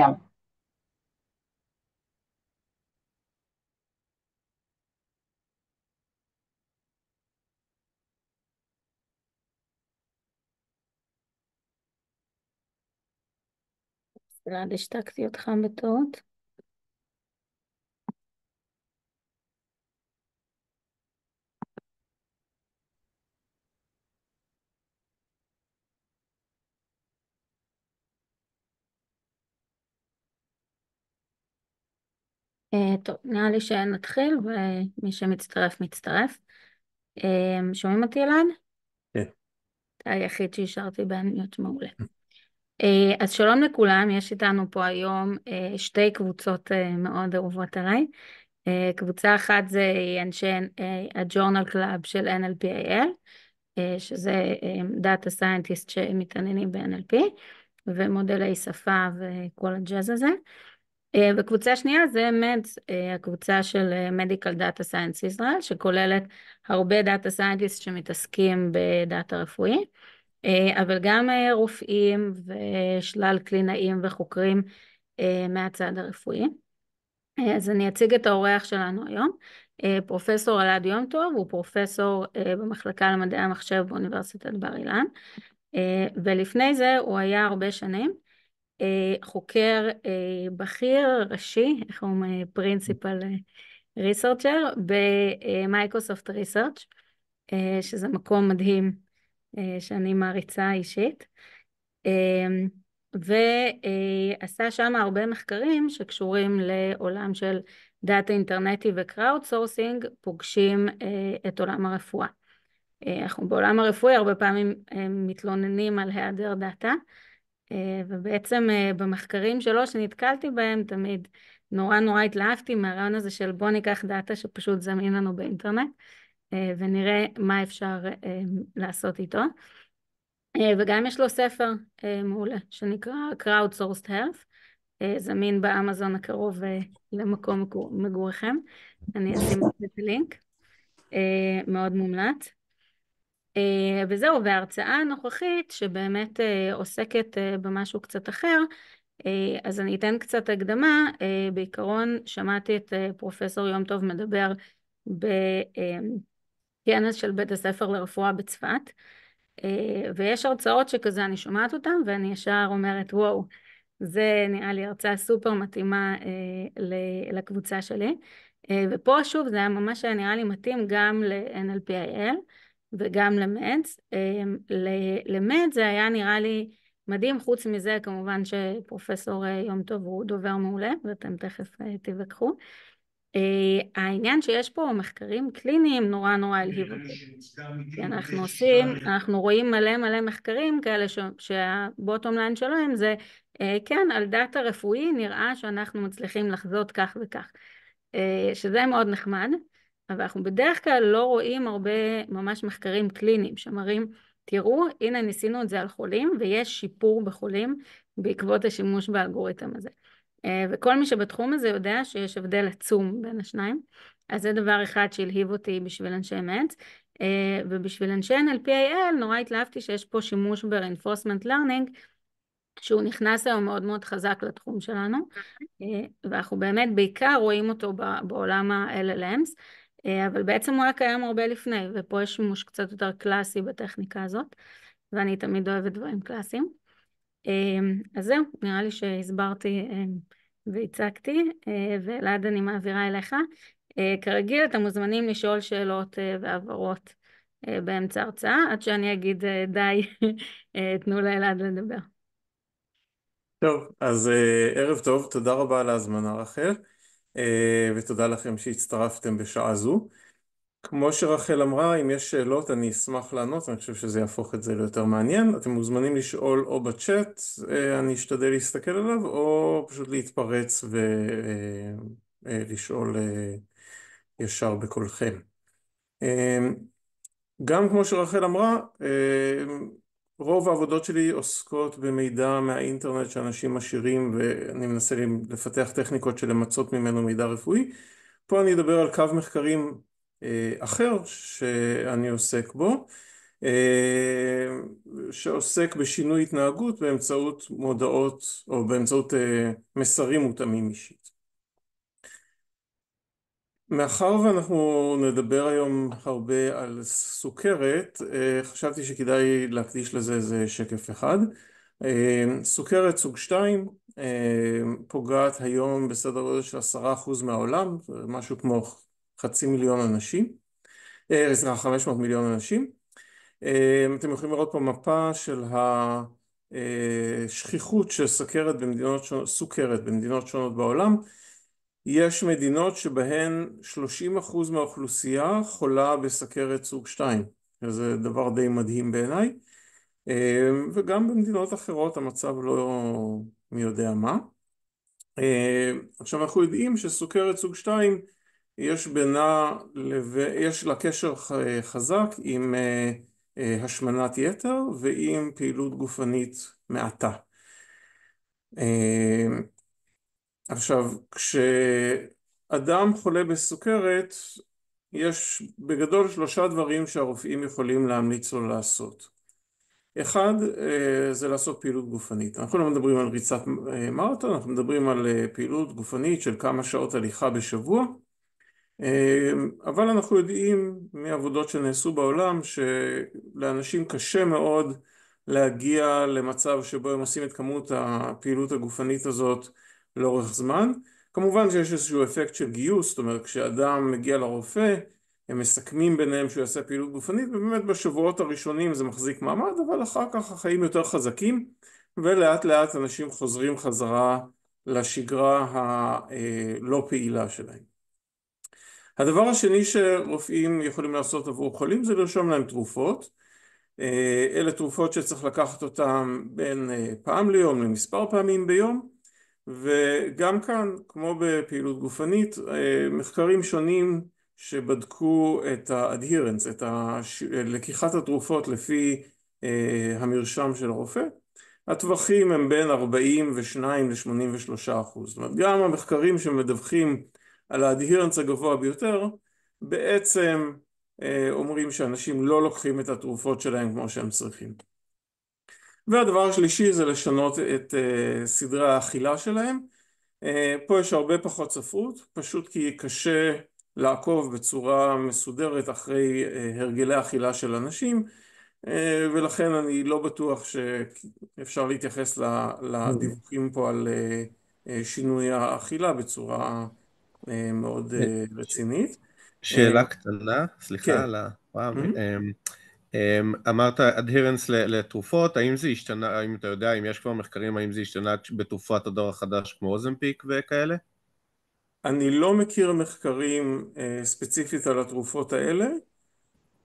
גם. בסדר, השתקתי אותך בטעות. אה, טוב, נראה לי שנתחיל, ומי שמצטרף, מצטרף. אה, שומעים אותי, אלעד? כן. אתה היחיד שהשארתי באניות מעולה. אה, אז שלום לכולם, יש איתנו פה היום שתי קבוצות מאוד אהובות עליי. קבוצה אחת זה אנשי הג'ורנל קלאב של NLPAL, שזה דאטה סיינטיסט שמתעניינים ב-NLP, ומודלי שפה וכל הג'אז הזה. אה, וקבוצה שנייה זה מדס, אה, הקבוצה של אה, Medical Data Science Israel, שכוללת הרבה Data Scientists שמתעסקים בדאטה רפואי, אבל גם רופאים ושלל קלינאים וחוקרים מהצד הרפואי. אז אני אציג את האורח שלנו היום. פרופסור אלעד יום טוב, הוא פרופסור במחלקה למדעי המחשב באוניברסיטת בר אילן, ולפני זה הוא היה הרבה שנים אה, חוקר אה, בכיר ראשי, איך אומרים? פרינסיפל ריסרצ'ר במייקרוסופט ריסרצ', שזה מקום מדהים אה, שאני מעריצה אישית. אמ, ועשה שם הרבה מחקרים שקשורים לעולם של דאטה אינטרנטי וקראוד סורסינג, פוגשים את עולם הרפואה. אנחנו בעולם הרפואי הרבה פעמים מתלוננים על היעדר דאטה. אה, ובעצם אה, במחקרים שלו שנתקלתי בהם תמיד נורא נורא התלהבתי מהרעיון הזה של בוא ניקח דאטה שפשוט זמין לנו באינטרנט אה, ונראה מה אפשר לעשות איתו. וגם יש לו ספר מעולה שנקרא crowdsourced health, זמין באמזון הקרוב למקום מגוריכם, אני אשים את הלינק, מאוד מומלץ. אה, וזהו, וההרצאה הנוכחית שבאמת אה, עוסקת אה, במשהו קצת אחר, אז אני אתן קצת הקדמה. בעיקרון שמעתי את פרופסור יום טוב מדבר בכנס של בית הספר לרפואה בצפת, ויש הרצאות שכזה אני שומעת אותן ואני ישר אומרת וואו, זה נראה לי הרצאה סופר מתאימה לקבוצה שלי. ופה שוב זה היה ממש נראה לי מתאים גם ל-NLPIL. וגם למדס. אמ, למץ זה היה נראה לי מדהים, חוץ מזה כמובן שפרופסור אה, יום טוב הוא דובר מעולה, ואתם תכף אה, תיווכחו. אה, העניין שיש פה מחקרים קליניים נורא נורא הלהיב אותי. אנחנו עושים, אנחנו רואים מלא מלא מחקרים כאלה שהבוטום ליין שלהם זה, כן, על דאטה רפואי נראה שאנחנו מצליחים לחזות כך וכך, שזה מאוד נחמד. אבל אנחנו בדרך כלל לא רואים הרבה ממש מחקרים קליניים שמראים, תראו, הנה ניסינו את זה על חולים, ויש שיפור בחולים בעקבות השימוש באלגוריתם הזה. אה, וכל מי שבתחום הזה יודע שיש הבדל עצום בין השניים. אז זה דבר אחד שהלהיב אותי בשביל אנשי e אמת. אה, ובשביל אנשי NLPAL נורא התלהבתי שיש פה שימוש ב-reinforcement learning, שהוא נכנס היום מאוד מאוד חזק לתחום שלנו, אה, ואנחנו באמת בעיקר רואים אותו בעולם ה-LLMs. אה, אבל בעצם הוא היה קיים הרבה לפני, ופה יש שימוש קצת יותר קלאסי בטכניקה הזאת, ואני תמיד אוהבת דברים קלאסיים. אה, אז זהו, נראה לי שהסברתי אה, והצגתי, ואלעד אני מעבירה אליך. כרגיל, אתם מוזמנים לשאול שאלות והבהרות באמצע ההרצאה, עד שאני אגיד די, תנו לאלעד לדבר. טוב, אז ערב טוב, תודה רבה על ההזמנה רחל. אה, ותודה לכם שהצטרפתם בשעה זו. כמו שרחל אמרה, אם יש שאלות אני אשמח לענות, אני חושב שזה יהפוך את זה ליותר מעניין. אתם מוזמנים לשאול או בצ'אט, אה, אני אשתדל להסתכל עליו, או פשוט להתפרץ ולשאול אה, ישר בקולכם. גם כמו שרחל אמרה, רוב העבודות שלי עוסקות במידע מהאינטרנט שאנשים משאירים ואני מנסה לפתח טכניקות של למצות ממנו מידע רפואי. פה אני אדבר על קו מחקרים אה, אחר שאני עוסק בו, אה, שעוסק בשינוי התנהגות באמצעות מודעות או באמצעות אה, מסרים מותאמים אישית. מאחר ואנחנו נדבר היום הרבה על סוכרת, אה, חשבתי שכדאי להקדיש לזה איזה שקף אחד. אה, סוכרת סוג 2 אה, פוגעת היום בסדר גודל של עשרה אחוז מהעולם, משהו כמו חצי מיליון אנשים, סליחה, 500 מיליון אנשים. אתם יכולים לראות פה מפה של השכיחות של סוכרת במדינות, סוכרת במדינות שונות בעולם. יש מדינות שבהן 30% מהאוכלוסייה חולה בסכרת סוג 2, שזה דבר די מדהים בעיניי, אה, וגם במדינות אחרות המצב לא מי יודע מה. אה, עכשיו אנחנו יודעים שסוכרת סוג 2 יש בינה, יש לה קשר חזק עם אה, השמנת יתר ועם פעילות גופנית מעטה. עכשיו, כשאדם חולה בסוכרת, יש בגדול שלושה דברים שהרופאים יכולים להמליץ לו לעשות. אחד, אה, זה לעשות פעילות גופנית. אנחנו לא מדברים על ריצת אה, מרתון, אנחנו מדברים על אה, פעילות גופנית של כמה שעות הליכה בשבוע, אבל אנחנו יודעים מעבודות שנעשו בעולם שלאנשים קשה מאוד להגיע למצב שבו הם עושים את כמות הפעילות הגופנית הזאת לאורך זמן. כמובן שיש איזשהו אפקט של גיוס, זאת אומרת כשאדם מגיע לרופא הם מסכמים ביניהם שהוא יעשה פעילות גופנית ובאמת בשבועות הראשונים זה מחזיק מעמד אבל אחר כך החיים יותר חזקים ולאט לאט אנשים חוזרים חזרה לשגרה הלא אה, פעילה שלהם. הדבר השני שרופאים יכולים לעשות עבור חולים זה לרשום להם תרופות. אה, אלה תרופות שצריך לקחת אותן בין אה, פעם ליום למספר פעמים ביום וגם כאן, כמו בפעילות גופנית, אה, מחקרים שונים שבדקו את האדהירנס, את לקיחת התרופות לפי אה, המרשם של הרופא, הטווחים הם בין 42 ל-83 אחוז. זאת אומרת, גם המחקרים שמדווחים על האדהירנס הגבוה ביותר, בעצם אה, אומרים שאנשים לא לוקחים את התרופות שלהם כמו שהם צריכים. והדבר השלישי זה לשנות את אה, סדרי האכילה שלהם. אה, פה יש הרבה פחות ספרות, פשוט כי קשה לעקוב בצורה מסודרת אחרי אה, הרגלי אכילה של אנשים, ולכן אני לא בטוח שאפשר להתייחס לדיווחים פה על שינוי האכילה בצורה מאוד רצינית. שאלה קטנה, סליחה כן. על ה... אמ, אמרת אדהרנס לתרופות, האם זה השתנה, האם אתה יודע, אם יש כבר מחקרים, האם זה השתנה בתרופת הדור החדש כמו אוזנפיק וכאלה? אני לא מכיר מחקרים אה, ספציפית על התרופות האלה.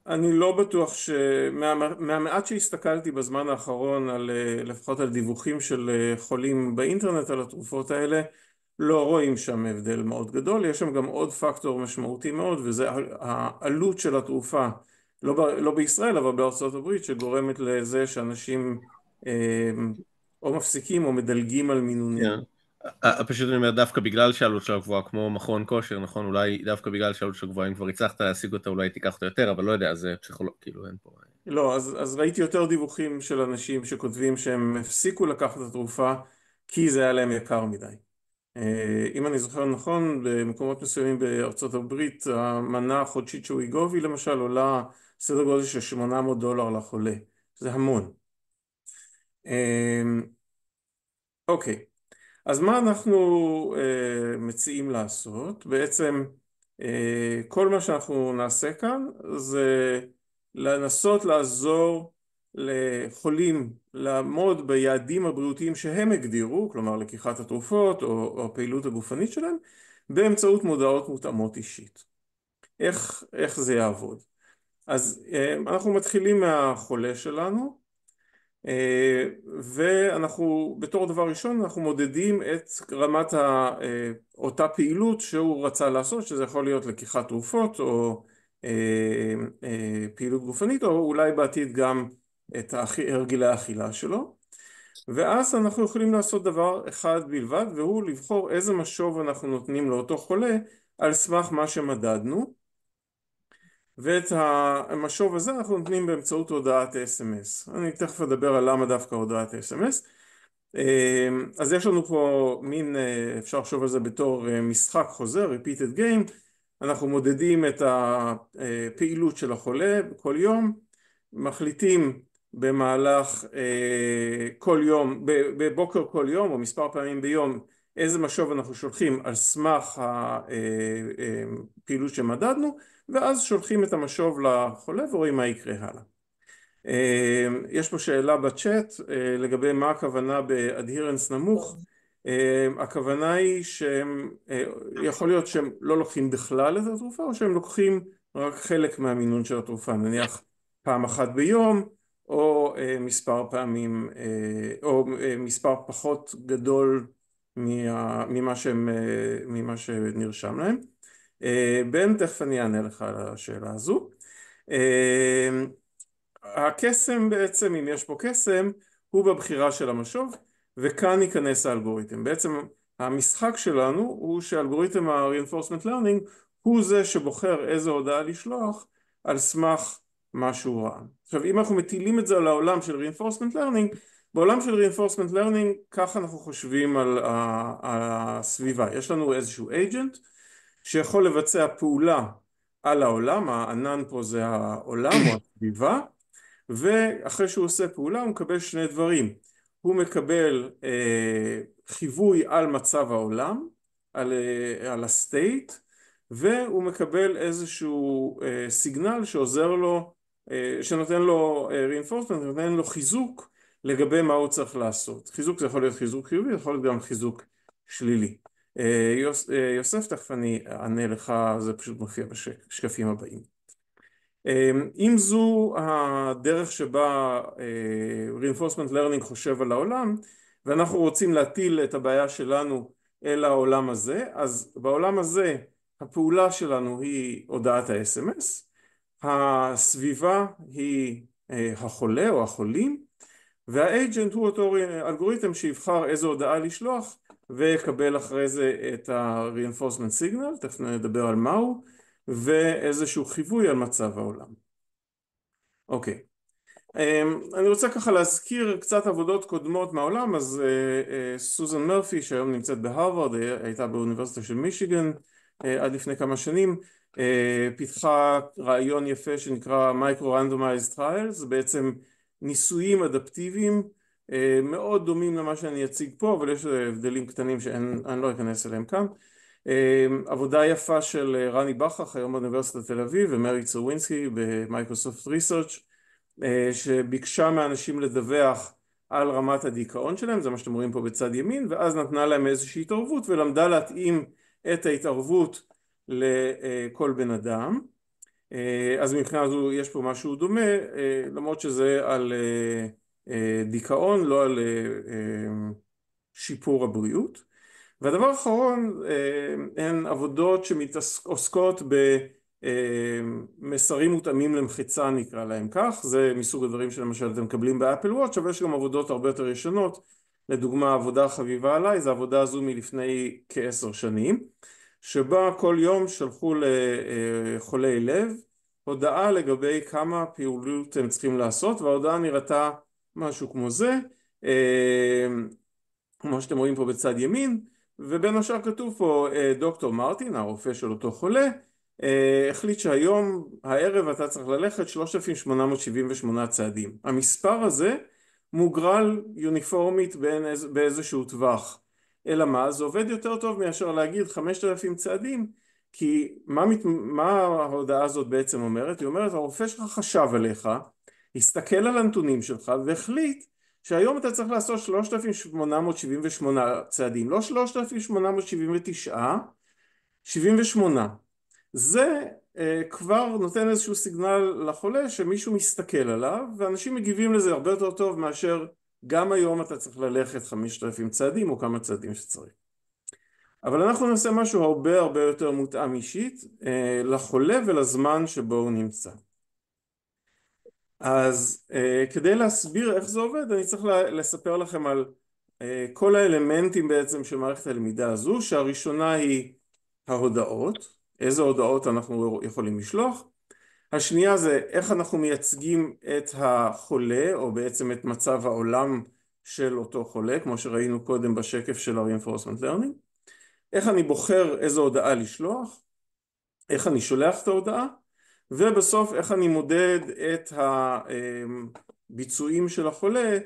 אני לא בטוח ש... מה... מהמעט שהסתכלתי בזמן האחרון על אה, לפחות על דיווחים של אה, חולים באינטרנט על התרופות האלה, לא רואים שם הבדל מאוד גדול. יש שם גם עוד פקטור משמעותי מאוד, וזה העלות של התרופה. לא, ב, לא בישראל אבל בארצות הברית שגורמת לזה שאנשים אה, או מפסיקים או מדלגים על מינונים. Yeah. כן. אה, אה, פשוט אני אומר דווקא בגלל שהעלות שלה גבוהה כמו מכון כושר נכון אולי דווקא בגלל שהעלות שלה גבוהה אם כבר הצלחת להשיג אותה אולי תיקח אותה יותר אבל לא יודע זה פסיכולוג כאילו אין פה. אה. לא אז, אז ראיתי יותר דיווחים של אנשים שכותבים שהם הפסיקו לקחת את התרופה כי זה היה להם יקר מדי. אם אני זוכר נכון, במקומות מסוימים בארצות הברית, המנה החודשית שהוא יגובי למשל עולה סדר גודל של 800 דולר לחולה, זה המון. אמ, אוקיי, אז מה אנחנו אה, מציעים לעשות? בעצם אה, כל מה שאנחנו נעשה כאן זה לנסות לעזור לחולים לעמוד ביעדים הבריאותיים שהם הגדירו, כלומר לקיחת התרופות או, הפעילות הגופנית שלהם, באמצעות מודעות מותאמות אישית. איך, איך זה יעבוד? אז אה, אנחנו מתחילים מהחולה שלנו אה, ואנחנו בתור דבר ראשון אנחנו מודדים את רמת ה, אה, אותה פעילות שהוא רצה לעשות שזה יכול להיות לקיחת תרופות או פעילות גופנית או אולי בעתיד גם את הרגלי האכילה שלו ואז אנחנו יכולים לעשות דבר אחד בלבד והוא לבחור איזה משוב אנחנו נותנים לאותו חולה על סמך מה שמדדנו ואת המשוב הזה אנחנו נותנים באמצעות הודעת אס.אם.אס. אני תכף אדבר על למה דווקא הודעת אס.אם.אס. אמ, אז יש לנו פה מין, אה, אפשר לחשוב על זה בתור אה, משחק חוזר, repeated game, אנחנו מודדים את הפעילות של החולה כל יום, מחליטים במהלך אה, כל יום, בבוקר כל יום או מספר פעמים ביום איזה משוב אנחנו שולחים על סמך הפעילות שמדדנו ואז שולחים את המשוב לחולה ורואים מה יקרה הלאה. אמ, יש פה שאלה בצ'אט אה, לגבי מה הכוונה באדהירנס נמוך. אמ, הכוונה היא שהם, אה, יכול להיות שהם לא לוקחים בכלל את התרופה או שהם לוקחים רק חלק מהמינון של התרופה, נניח פעם אחת ביום או אה, מספר פעמים, או מספר פחות גדול ממה, שהם, ממה שנרשם להם. אה, בן, תכף אני אענה לך על השאלה הזו. אה, הקסם בעצם, אם יש פה קסם, הוא בבחירה של המשוב, וכאן ייכנס האלגוריתם. בעצם המשחק שלנו הוא שאלגוריתם ה-reinforcement learning הוא זה שבוחר איזו הודעה לשלוח על סמך מה שהוא ראה. עכשיו אם אנחנו מטילים את זה על העולם של reinforcement learning, בעולם של reinforcement learning ככה אנחנו חושבים על הסביבה. יש לנו איזשהו agent שיכול לבצע פעולה על העולם, הענן פה זה העולם או הסביבה, ואחרי שהוא עושה פעולה הוא מקבל שני דברים. הוא מקבל אה, חיווי על מצב העולם, על, אה, על הסטייט, והוא מקבל איזשהו אה, סיגנל שעוזר לו, אה, שנותן לו אה, reinforcement, נותן לו חיזוק לגבי מה הוא צריך לעשות. חיזוק זה יכול להיות חיזוק חיובי, זה יכול להיות גם חיזוק שלילי. אה, יוס, אה, יוסף, תכף אני אענה לך, זה פשוט מופיע בשקפים הבאים. אה, אם זו הדרך שבה reinforcement learning חושב על העולם, ואנחנו רוצים להטיל את הבעיה שלנו אל העולם הזה, אז בעולם הזה הפעולה שלנו היא הודעת ה-SMS, הסביבה היא החולה או החולים, והאג'נט הוא אותו אלגוריתם שיבחר איזו הודעה לשלוח ויקבל אחרי זה את ה-reinforcement signal, תכף נדבר על מהו, ואיזשהו חיווי על מצב העולם. אוקיי. אמ, אני רוצה ככה להזכיר קצת עבודות קודמות מהעולם, אז אה, אה, סוזן מרפי שהיום נמצאת בהרווארד, אה, הייתה באוניברסיטה של מישיגן עד לפני כמה שנים, פיתחה רעיון יפה שנקרא Micro-Randomized Trials, בעצם ניסויים אדפטיביים אה, מאוד דומים למה שאני אציג פה, אבל יש הבדלים קטנים שאני לא אכנס אליהם כאן. אה, עבודה יפה של אה, רני בכך, היום באוניברסיטת תל אביב, ומרי צרווינסקי במייקרוסופט ריסרצ' שביקשה מאנשים לדווח על רמת הדיכאון שלהם, זה מה שאתם רואים פה בצד ימין, ואז נתנה להם איזושהי התערבות ולמדה להתאים את ההתערבות לכל בן אדם. אז מבחינה זו יש פה משהו דומה, למרות שזה על אה, דיכאון, לא על אה, אה, שיפור הבריאות. והדבר האחרון הן עבודות שעוסקות במסרים מותאמים למחצה נקרא להם כך, זה מסוג הדברים שלמשל אתם מקבלים באפל וואץ', אבל יש גם עבודות הרבה יותר ישנות, לדוגמה עבודה חביבה עליי, זו עבודה הזו מלפני כעשר שנים, שבה כל יום שלחו לחולי לב הודעה לגבי כמה פעולות הם צריכים לעשות וההודעה נראתה משהו כמו זה, אה, כמו שאתם רואים פה בצד ימין, ובין השאר כתוב פה אה, דוקטור מרטין, הרופא של אותו חולה, אה, החליט שהיום, הערב אתה צריך ללכת 3,878 צעדים. המספר הזה מוגרל יוניפורמית באיז, באיזשהו טווח. אלא מה? זה עובד יותר טוב מאשר להגיד 5,000 צעדים, כי מה, מה ההודעה הזאת בעצם אומרת? היא אומרת, הרופא שלך חשב עליך, הסתכל על הנתונים שלך והחליט שהיום אתה צריך לעשות 3,878 צעדים, לא 3,879, 78. זה uh, כבר נותן איזשהו סיגנל לחולה שמישהו מסתכל עליו, ואנשים מגיבים לזה הרבה יותר טוב מאשר גם היום אתה צריך ללכת 5,000 צעדים או כמה צעדים שצריך. אבל אנחנו נעשה משהו הרבה הרבה יותר מותאם אישית uh, לחולה ולזמן שבו הוא נמצא. אז אה, כדי להסביר איך זה עובד אני צריך לה, לספר לכם על אה, כל האלמנטים בעצם של מערכת הלמידה הזו שהראשונה היא ההודעות, איזה הודעות אנחנו יכולים לשלוח השנייה זה איך אנחנו מייצגים את החולה או בעצם את מצב העולם של אותו חולה כמו שראינו קודם בשקף של ה-reinforcement learning איך אני בוחר איזו הודעה לשלוח, איך אני שולח את ההודעה ובסוף איך אני מודד את הביצועים אמ, של החולה,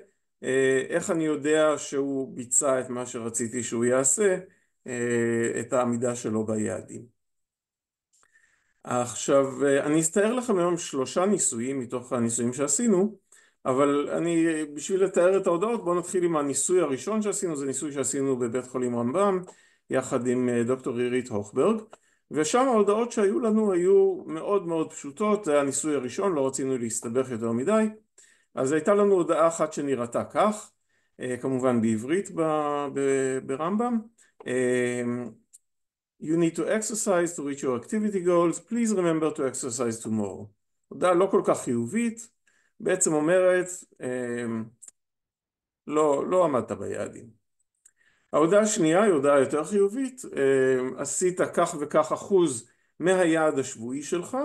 אה, איך אני יודע שהוא ביצע את מה שרציתי שהוא יעשה, אה, את העמידה שלו ביעדים. עכשיו, אה, אני אסתאר לכם היום שלושה ניסויים מתוך הניסויים שעשינו, אבל אני, בשביל לתאר את ההודעות, בואו נתחיל עם הניסוי הראשון שעשינו, זה ניסוי שעשינו בבית חולים רמב"ם, יחד עם דוקטור עירית הוכברג. ושם ההודעות שהיו לנו היו מאוד מאוד פשוטות, זה היה הניסוי הראשון, לא רצינו להסתבך יותר מדי, אז הייתה לנו הודעה אחת שנראתה כך, אה, כמובן בעברית ברמב"ם, אה, You need to exercise to reach your activity goals, please remember to exercise tomorrow. הודעה לא כל כך חיובית, בעצם אומרת, אה, לא, לא עמדת ביעדים. ההודעה השנייה היא הודעה יותר חיובית, אה, עשית כך וכך אחוז מהיעד השבועי שלך,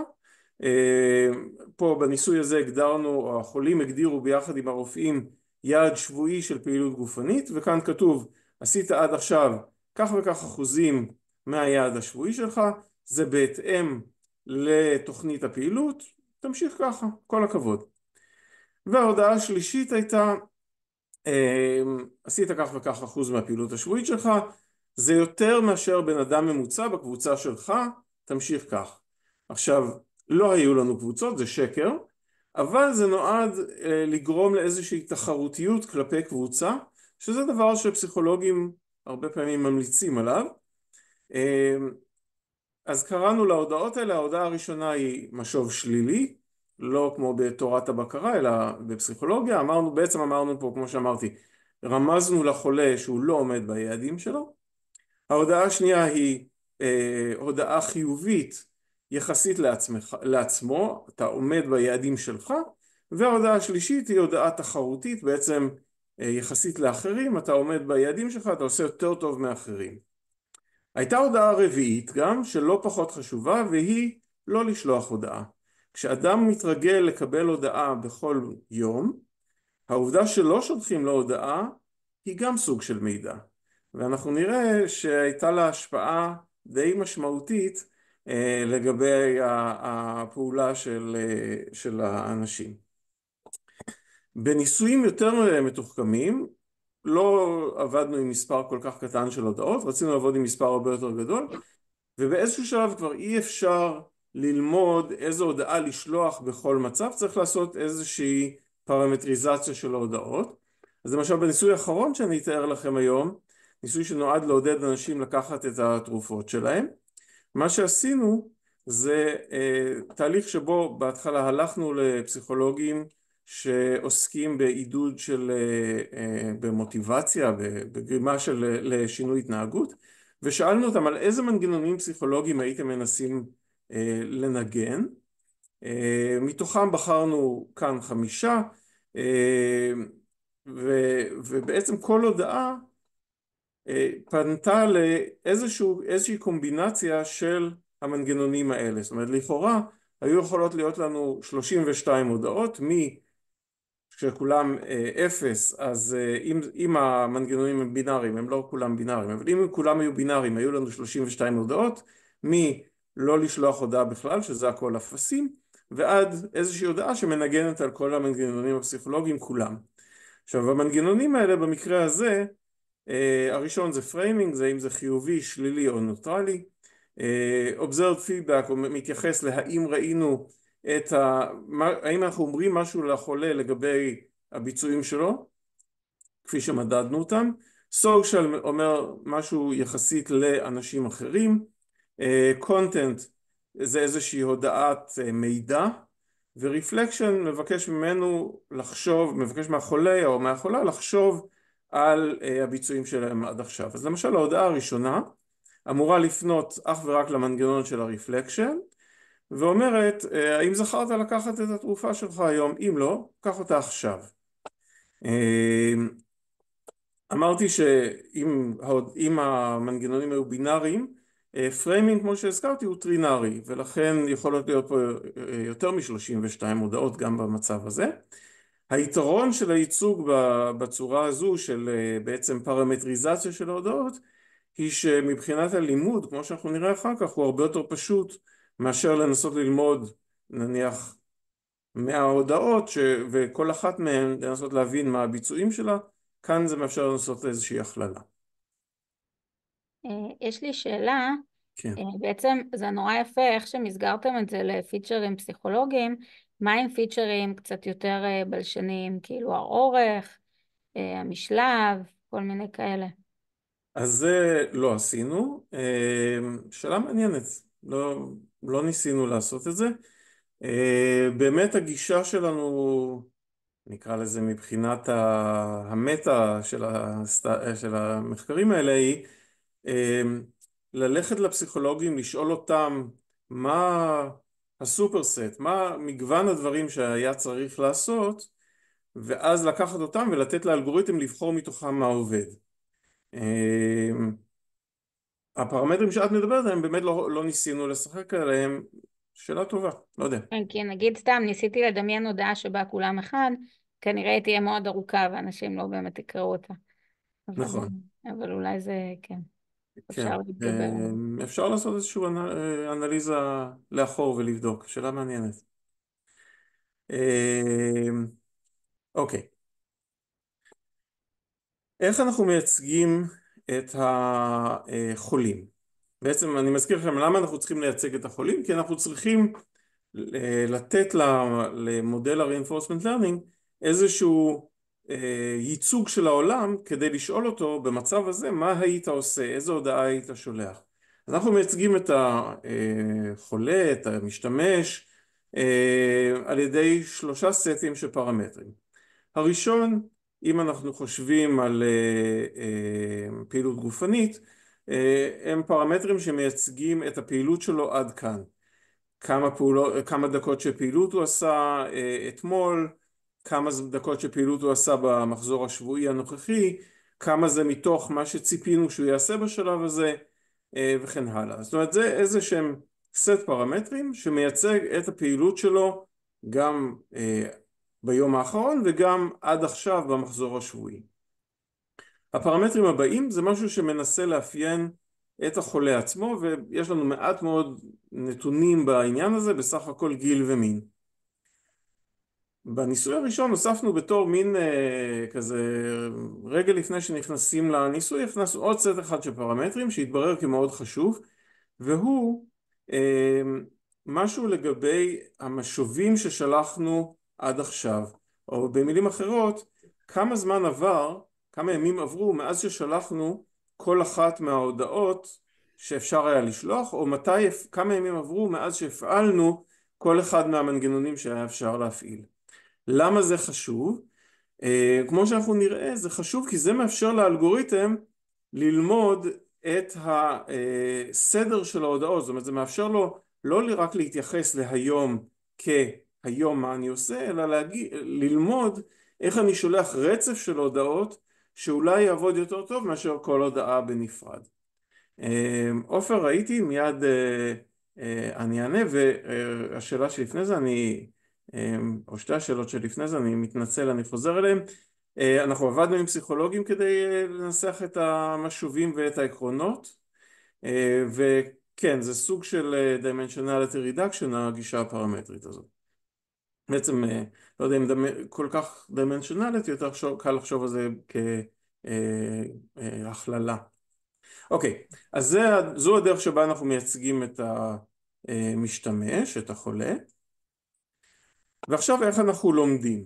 אה, פה בניסוי הזה הגדרנו, החולים הגדירו ביחד עם הרופאים יעד שבועי של פעילות גופנית, וכאן כתוב עשית עד עכשיו כך וכך אחוזים מהיעד השבועי שלך, זה בהתאם לתוכנית הפעילות, תמשיך ככה, כל הכבוד. וההודעה השלישית הייתה אמ, עשית כך וכך אחוז מהפעילות השבועית שלך, זה יותר מאשר בן אדם ממוצע בקבוצה שלך, תמשיך כך. עכשיו, לא היו לנו קבוצות, זה שקר, אבל זה נועד אה, לגרום לאיזושהי תחרותיות כלפי קבוצה, שזה דבר שפסיכולוגים הרבה פעמים ממליצים עליו. אמ, אז קראנו להודעות האלה, ההודעה הראשונה היא משוב שלילי, לא כמו בתורת הבקרה, אלא בפסיכולוגיה. אמרנו, בעצם אמרנו פה, כמו שאמרתי, רמזנו לחולה שהוא לא עומד ביעדים שלו. ההודעה השנייה היא אה, הודעה חיובית יחסית לעצמך, לעצמו, אתה עומד ביעדים שלך, וההודעה השלישית היא הודעה תחרותית, בעצם אה, יחסית לאחרים, אתה עומד ביעדים שלך, אתה עושה יותר טוב מאחרים. הייתה הודעה רביעית גם, שלא פחות חשובה, והיא לא לשלוח הודעה. כשאדם מתרגל לקבל הודעה בכל יום, העובדה שלא שולחים לו הודעה היא גם סוג של מידע. ואנחנו נראה שהייתה לה השפעה די משמעותית אה, לגבי הפעולה של, אה, של האנשים. בניסויים יותר אה, מתוחכמים לא עבדנו עם מספר כל כך קטן של הודעות, רצינו לעבוד עם מספר הרבה יותר גדול, ובאיזשהו שלב כבר אי אפשר ללמוד איזו הודעה לשלוח בכל מצב, צריך לעשות איזושהי פרמטריזציה של ההודעות. אז למשל בניסוי האחרון שאני אתאר לכם היום, ניסוי שנועד לעודד אנשים לקחת את התרופות שלהם, מה שעשינו זה אה, תהליך שבו בהתחלה הלכנו לפסיכולוגים שעוסקים בעידוד של, אה, אה במוטיבציה, בגרימה של, לשינוי התנהגות, ושאלנו אותם על איזה מנגנונים פסיכולוגיים הייתם מנסים לנגן. אה, מתוכם בחרנו כאן חמישה, אה, ו, ובעצם כל הודעה אה, פנתה לאיזושהי קומבינציה של המנגנונים האלה. זאת אומרת, לכאורה היו יכולות להיות לנו 32 הודעות, מ... כשכולם אפס, אז אם, אם המנגנונים הם בינאריים, הם לא כולם בינאריים, אבל אם כולם היו בינאריים, היו לנו 32 הודעות, מ... לא לשלוח הודעה בכלל, שזה הכל אפסים, ועד איזושהי הודעה שמנגנת על כל המנגנונים הפסיכולוגיים כולם. עכשיו המנגנונים האלה במקרה הזה, Uh, הראשון זה פריימינג, זה אם זה חיובי, שלילי או נוטרלי. אה, observed feedback הוא מתייחס להאם ראינו את ה... מה, האם אנחנו אומרים משהו לחולה לגבי הביצועים שלו, כפי שמדדנו אותם. סושיאל אומר משהו יחסית לאנשים אחרים. קונטנט זה איזושהי הודעת אה, מידע ורפלקשן מבקש ממנו לחשוב, מבקש מהחולה או מהחולה לחשוב על אה, הביצועים שלהם עד עכשיו. אז למשל ההודעה הראשונה אמורה לפנות אך ורק למנגנון של הרפלקשן ואומרת אה, האם זכרת לקחת את התרופה שלך היום? אם לא, קח אותה עכשיו. אמרתי שאם המנגנונים היו בינאריים אה, פריימינג כמו שהזכרתי הוא טרינרי ולכן יכול להיות פה אה, אה, יותר מ-32 הודעות גם במצב הזה. היתרון של הייצוג בצורה הזו של בעצם פרמטריזציה של ההודעות היא שמבחינת הלימוד כמו שאנחנו נראה אחר כך הוא הרבה יותר פשוט מאשר לנסות ללמוד נניח מההודעות, ש... וכל אחת מהן לנסות להבין מה הביצועים שלה כאן זה מאפשר לנסות איזושהי הכללה אה, יש לי שאלה, כן. אה, בעצם זה נורא יפה איך שמסגרתם את זה לפיצ'רים פסיכולוגיים, מה עם פיצ'רים קצת יותר אה, בלשנים, כאילו האורך, המשלב, כל מיני כאלה? אז זה לא עשינו, שאלה מעניינת, לא, לא ניסינו לעשות את זה. באמת הגישה שלנו, נקרא לזה מבחינת המטה של, הסט... של המחקרים האלה היא אמ, ללכת לפסיכולוגים, לשאול אותם מה הסופרסט, מה מגוון הדברים שהיה צריך לעשות, ואז לקחת אותם ולתת לאלגוריתם לבחור מתוכם מה עובד. אמ, הפרמטרים שאת מדברת עליהם באמת לא, לא ניסינו לשחק עליהם, שאלה טובה, לא יודע. כן, כי נגיד סתם, ניסיתי לדמיין הודעה שבה כולם אחד, כנראה תהיה מאוד ארוכה ואנשים לא באמת יקראו אותה. נכון. אבל, אבל אולי זה, כן. כן, אפשר אמ, אפשר לעשות איזושהי אה, אנליזה לאחור ולבדוק, שאלה מעניינת. אמ, אוקיי. איך אנחנו מייצגים את החולים? אה, בעצם אני מזכיר לכם למה אנחנו צריכים לייצג את החולים, כי אנחנו צריכים אה, לתת למודל ה-reinforcement learning איזשהו אה, ייצוג של העולם כדי לשאול אותו במצב הזה מה היית עושה, איזו הודעה היית שולח. אז אנחנו מייצגים את החולה, את המשתמש, אה, על ידי שלושה סטים של פרמטרים. הראשון, אם אנחנו חושבים על אה, פעילות גופנית, הם פרמטרים שמייצגים את הפעילות שלו עד כאן. כמה, פעולות, כמה דקות של פעילות הוא עשה אתמול, כמה דקות של פעילות הוא עשה במחזור השבועי הנוכחי, כמה זה מתוך מה שציפינו שהוא יעשה בשלב הזה אה, וכן הלאה. זאת אומרת זה איזה שהם סט פרמטרים שמייצג את הפעילות שלו גם אה, ביום האחרון וגם עד עכשיו במחזור השבועי. הפרמטרים הבאים זה משהו שמנסה לאפיין את החולה עצמו ויש לנו מעט מאוד נתונים בעניין הזה בסך הכל גיל ומין. בניסוי הראשון הוספנו בתור מין אה, כזה רגע לפני שנכנסים לניסוי הכנסנו עוד סט אחד של פרמטרים שהתברר כמאוד חשוב והוא אה, משהו לגבי המשובים ששלחנו עד עכשיו או במילים אחרות כמה זמן עבר, כמה ימים עברו מאז ששלחנו כל אחת מההודעות שאפשר היה לשלוח או מתי, כמה ימים עברו מאז שהפעלנו כל אחד מהמנגנונים שהיה אפשר להפעיל למה זה חשוב? אה, כמו שאנחנו נראה, זה חשוב כי זה מאפשר לאלגוריתם ללמוד את הסדר של ההודעות, זאת אומרת זה מאפשר לו לא רק להתייחס להיום כהיום מה אני עושה, אלא להגיד, ללמוד איך אני שולח רצף של הודעות שאולי יעבוד יותר טוב מאשר כל הודעה בנפרד. אה, עופר ראיתי מיד אה, אני אענה והשאלה שלפני זה אני אמ, או שתי השאלות שלפני זה, אני מתנצל, אני חוזר אליהן. אה, אנחנו עבדנו עם פסיכולוגים כדי אה, לנסח את המשובים ואת העקרונות, אה, וכן, זה סוג של dimensionality reduction, הגישה הפרמטרית הזאת. בעצם, לא יודע אם כל כך dimensionality, יותר חשוב, קל לחשוב על זה כהכללה. אוקיי, אז זה, זו הדרך שבה אנחנו מייצגים את המשתמש, את החולה. ועכשיו איך אנחנו לומדים?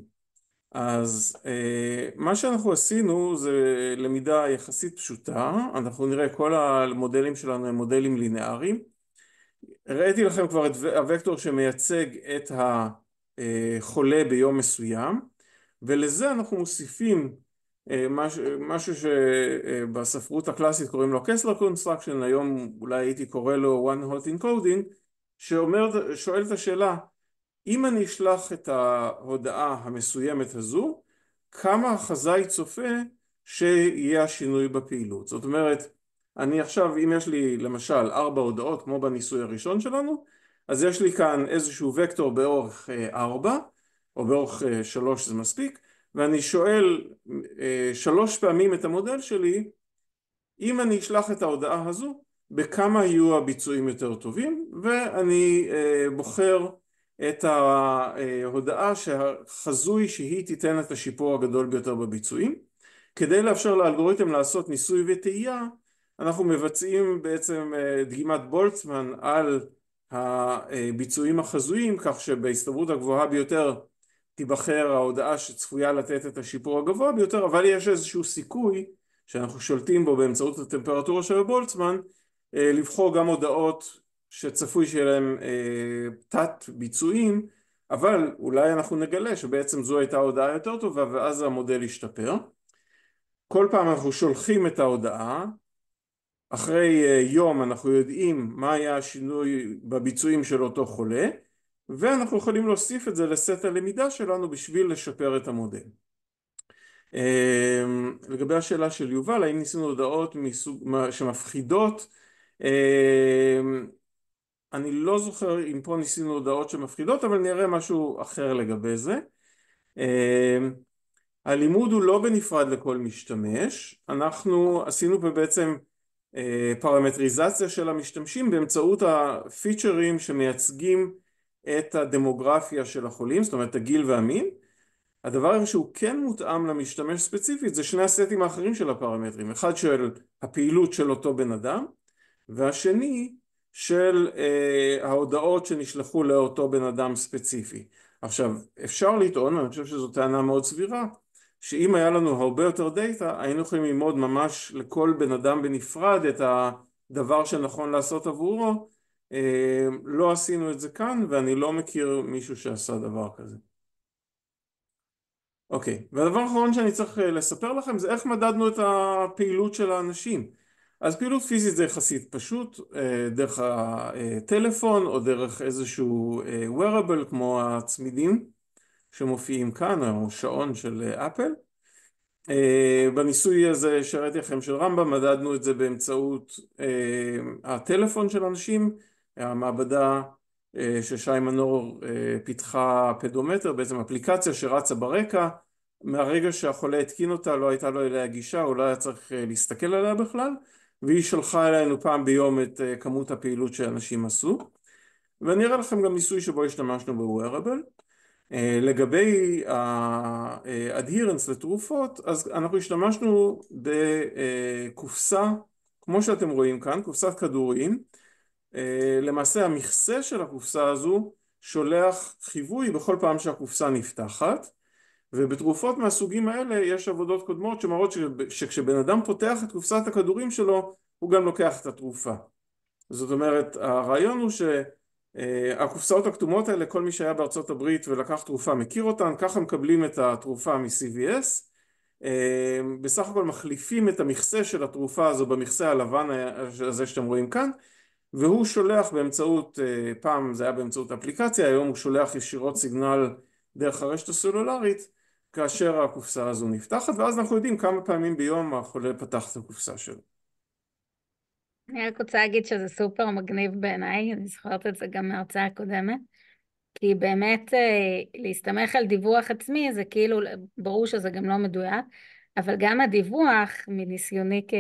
אז אה, מה שאנחנו עשינו זה למידה יחסית פשוטה, אנחנו נראה כל המודלים שלנו הם מודלים לינאריים. הראיתי לכם כבר את הוקטור שמייצג את החולה אה, ביום מסוים, ולזה אנחנו מוסיפים אה, משהו שבספרות הקלאסית קוראים לו קסלר קונסטרקשן, היום אולי הייתי קורא לו one hot encoding, ששואל את השאלה אם אני אשלח את ההודעה המסוימת הזו, כמה החזאי צופה שיהיה השינוי בפעילות. זאת אומרת, אני עכשיו, אם יש לי למשל ארבע הודעות, כמו בניסוי הראשון שלנו, אז יש לי כאן איזשהו וקטור באורך אה, ארבע, או באורך אה, שלוש זה מספיק, ואני שואל אה, שלוש פעמים את המודל שלי, אם אני אשלח את ההודעה הזו, בכמה יהיו הביצועים יותר טובים, ואני בוחר את ההודעה שחזוי שהיא תיתן את השיפור הגדול ביותר בביצועים. כדי לאפשר לאלגוריתם לעשות ניסוי וטעייה, אנחנו מבצעים בעצם אה, דגימת בולצמן על הביצועים החזויים, כך שבהסתברות הגבוהה ביותר תיבחר ההודעה שצפויה לתת את השיפור הגבוה ביותר, אבל יש איזשהו סיכוי שאנחנו שולטים בו באמצעות הטמפרטורה של בולצמן, אה, לבחור גם הודעות שצפוי שיהיה להם אה, תת ביצועים, אבל אולי אנחנו נגלה שבעצם זו הייתה הודעה יותר טובה ואז המודל ישתפר. כל פעם אנחנו שולחים את ההודעה, אחרי אה, יום אנחנו יודעים מה היה השינוי בביצועים של אותו חולה ואנחנו יכולים להוסיף את זה לסט הלמידה שלנו בשביל לשפר את המודל. אה, לגבי השאלה של יובל, האם ניסינו הודעות מסוג, שמפחידות אה, אני לא זוכר אם פה ניסינו הודעות שמפחידות, אבל נראה משהו אחר לגבי זה. אמ, הלימוד הוא לא בנפרד לכל משתמש, אנחנו עשינו פה בעצם אה, פרמטריזציה של המשתמשים באמצעות הפיצ'רים שמייצגים את הדמוגרפיה של החולים, זאת אומרת הגיל והמין. הדבר שהוא כן מותאם למשתמש ספציפית זה שני הסטים האחרים של הפרמטרים, אחד של הפעילות של אותו בן אדם והשני של אה, ההודעות שנשלחו לאותו בן אדם ספציפי. עכשיו, אפשר לטעון, אני חושב שזו טענה מאוד סבירה, שאם היה לנו הרבה יותר דאטה, היינו יכולים ללמוד ממש לכל בן אדם בנפרד את הדבר שנכון לעשות עבורו. אה, לא עשינו את זה כאן, ואני לא מכיר מישהו שעשה דבר כזה. אוקיי, והדבר האחרון שאני צריך אה, לספר לכם זה איך מדדנו את הפעילות של האנשים. אז פעילות פיזית זה יחסית פשוט, אה, דרך הטלפון או דרך איזשהו אה, wearable כמו הצמידים שמופיעים כאן, או שעון של אפל. אה, בניסוי הזה שראיתי לכם של רמב"ם, מדדנו את זה באמצעות הטלפון של אנשים, המעבדה ששי מנור פיתחה פדומטר, בעצם אפליקציה שרצה ברקע, מהרגע שהחולה התקין אותה לא הייתה לו אליה גישה, הוא לא היה צריך להסתכל עליה בכלל, והיא שלחה אלינו פעם ביום את אה, כמות הפעילות שאנשים עשו ואני אראה לכם גם ניסוי שבו השתמשנו ב-Wearable אה, לגבי ה-adherence אה, לתרופות אז אנחנו השתמשנו בקופסה כמו שאתם רואים כאן, קופסת כדורים למעשה המכסה של הקופסה הזו שולח חיווי בכל פעם שהקופסה נפתחת ובתרופות מהסוגים האלה יש עבודות קודמות שמראות שכשבן אדם פותח את קופסת הכדורים שלו הוא גם לוקח את התרופה. זאת אומרת הרעיון הוא שהקופסאות הכתומות האלה כל מי שהיה בארצות הברית ולקח תרופה מכיר אותן ככה מקבלים את התרופה מ-CVS אמ, בסך הכל מחליפים את המכסה של התרופה הזו במכסה הלבן הזה שאתם רואים כאן והוא שולח באמצעות, אה, פעם זה היה באמצעות אפליקציה, היום הוא שולח ישירות סיגנל דרך הרשת הסלולרית כאשר הקופסה הזו נפתחת, ואז אנחנו יודעים כמה פעמים ביום החולה פתח את הקופסה שלו. אני רק רוצה להגיד שזה סופר מגניב בעיניי, אני זוכרת את זה גם מההרצאה הקודמת, כי באמת אה, להסתמך על דיווח עצמי זה כאילו, ברור שזה גם לא מדויק, אבל גם הדיווח, מניסיוני כ,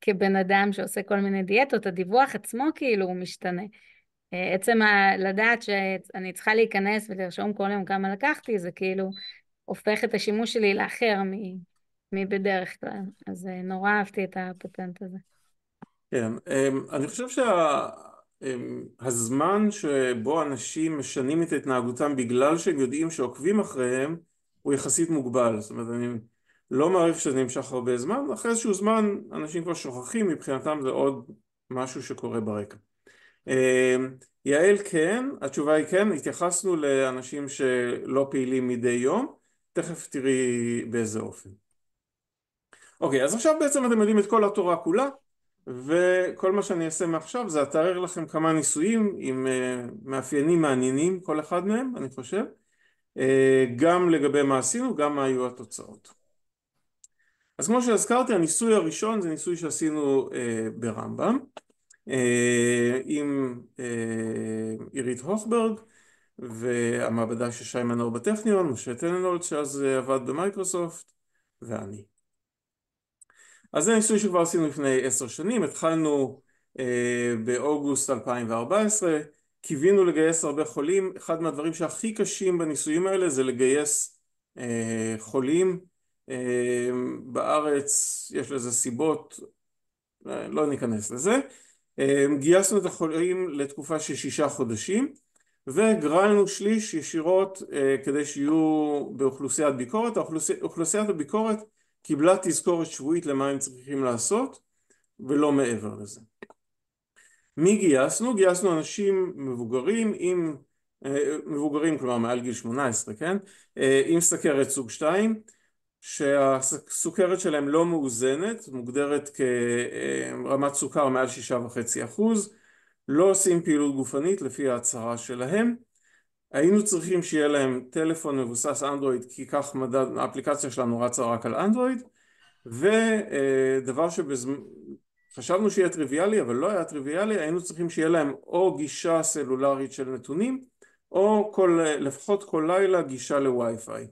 כבן אדם שעושה כל מיני דיאטות, הדיווח עצמו כאילו הוא משתנה. אה, עצם ה... לדעת שאני צריכה להיכנס ולרשום כל יום כמה לקחתי, זה כאילו הופך את השימוש שלי לאחר מבדרך כלל. אז אה, נורא אהבתי את הפטנט הזה. כן, אמ, אני חושב שהזמן שה... אמ, שבו אנשים משנים את התנהגותם בגלל שהם יודעים שעוקבים אחריהם, הוא יחסית מוגבל. זאת אומרת, אני לא מעריך שזה נמשך הרבה זמן, אחרי איזשהו זמן אנשים כבר שוכחים, מבחינתם זה עוד משהו שקורה ברקע. אמ, יעל כן, התשובה היא כן, התייחסנו לאנשים שלא פעילים מדי יום, תכף תראי באיזה אופן. אוקיי, אז עכשיו בעצם אתם יודעים את כל התורה כולה, וכל מה שאני אעשה מעכשיו זה אתאר לכם כמה ניסויים עם אה, מאפיינים מעניינים, כל אחד מהם, אני חושב, אה, גם לגבי מה עשינו, גם מה היו התוצאות. אז כמו שהזכרתי, הניסוי הראשון זה ניסוי שעשינו אה, ברמב"ם, עם עירית הוכברג, והמעבדה של שי מנור בטכניון, משה טננולד שאז אה, עבד במייקרוסופט, ואני. אז זה ניסוי שכבר עשינו לפני עשר שנים, התחלנו אה, באוגוסט 2014, קיווינו לגייס הרבה חולים, אחד מהדברים שהכי קשים בניסויים האלה זה לגייס אה, חולים. אה, בארץ יש לזה סיבות, אה, לא ניכנס לזה. אה, גייסנו את החולים לתקופה של שישה חודשים. וגרלנו שליש ישירות אה, כדי שיהיו באוכלוסיית ביקורת. האוכלוסי... אוכלוסיית הביקורת קיבלה תזכורת שבועית למה הם צריכים לעשות ולא מעבר לזה. מי גייסנו? גייסנו אנשים מבוגרים עם, אה, מבוגרים כלומר מעל גיל 18, כן? אה, עם סכרת סוג 2 שהסוכרת שלהם לא מאוזנת, מוגדרת כרמת סוכר מעל 6.5 אחוז לא עושים פעילות גופנית לפי ההצהרה שלהם. היינו צריכים שיהיה להם טלפון מבוסס אנדרואיד כי כך מדד, האפליקציה שלנו רצה רק על אנדרואיד ודבר שחשבנו שיהיה טריוויאלי אבל לא היה טריוויאלי היינו צריכים שיהיה להם או גישה סלולרית של נתונים או כל, לפחות כל לילה גישה לווי-פיי.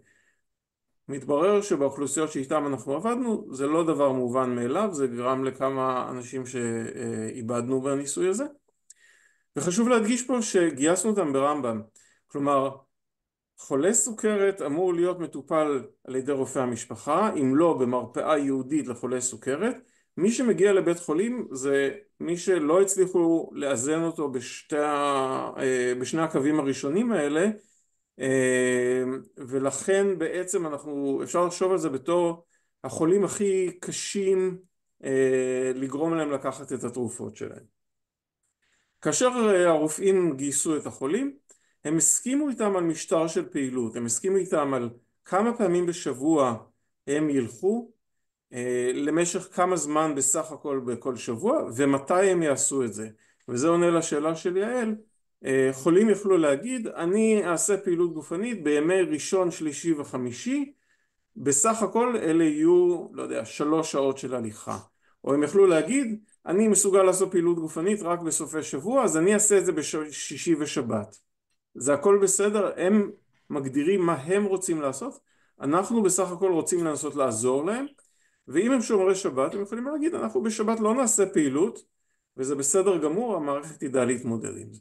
מתברר שבאוכלוסיות שאיתן אנחנו עבדנו זה לא דבר מובן מאליו, זה גרם לכמה אנשים שאיבדנו אה, בניסוי הזה. וחשוב להדגיש פה שגייסנו אותם ברמב"ם. כלומר, חולה סוכרת אמור להיות מטופל על ידי רופא המשפחה, אם לא במרפאה ייעודית לחולה סוכרת. מי שמגיע לבית חולים זה מי שלא הצליחו לאזן אותו בשתי אה, בשני הקווים הראשונים האלה, אה, ולכן בעצם אנחנו, אפשר לחשוב על זה בתור החולים הכי קשים אה, לגרום להם לקחת את התרופות שלהם. כאשר אה, הרופאים גייסו את החולים, הם הסכימו איתם על משטר של פעילות, הם הסכימו איתם על כמה פעמים בשבוע הם ילכו, אה, למשך כמה זמן בסך הכל בכל שבוע, ומתי הם יעשו את זה. וזה עונה לשאלה של יעל, אה, חולים יוכלו להגיד, אני אעשה פעילות גופנית בימי ראשון, שלישי וחמישי, בסך הכל אלה יהיו, לא יודע, שלוש שעות של הליכה. או הם יוכלו להגיד, אני מסוגל לעשות פעילות גופנית רק בסופי שבוע, אז אני אעשה את זה בשישי ושבת. זה הכל בסדר, הם מגדירים מה הם רוצים לעשות, אנחנו בסך הכל רוצים לנסות לעזור להם, ואם הם שומרי שבת, הם יכולים להגיד, אנחנו בשבת לא נעשה פעילות, וזה בסדר גמור, המערכת תדע להתמודד עם זה.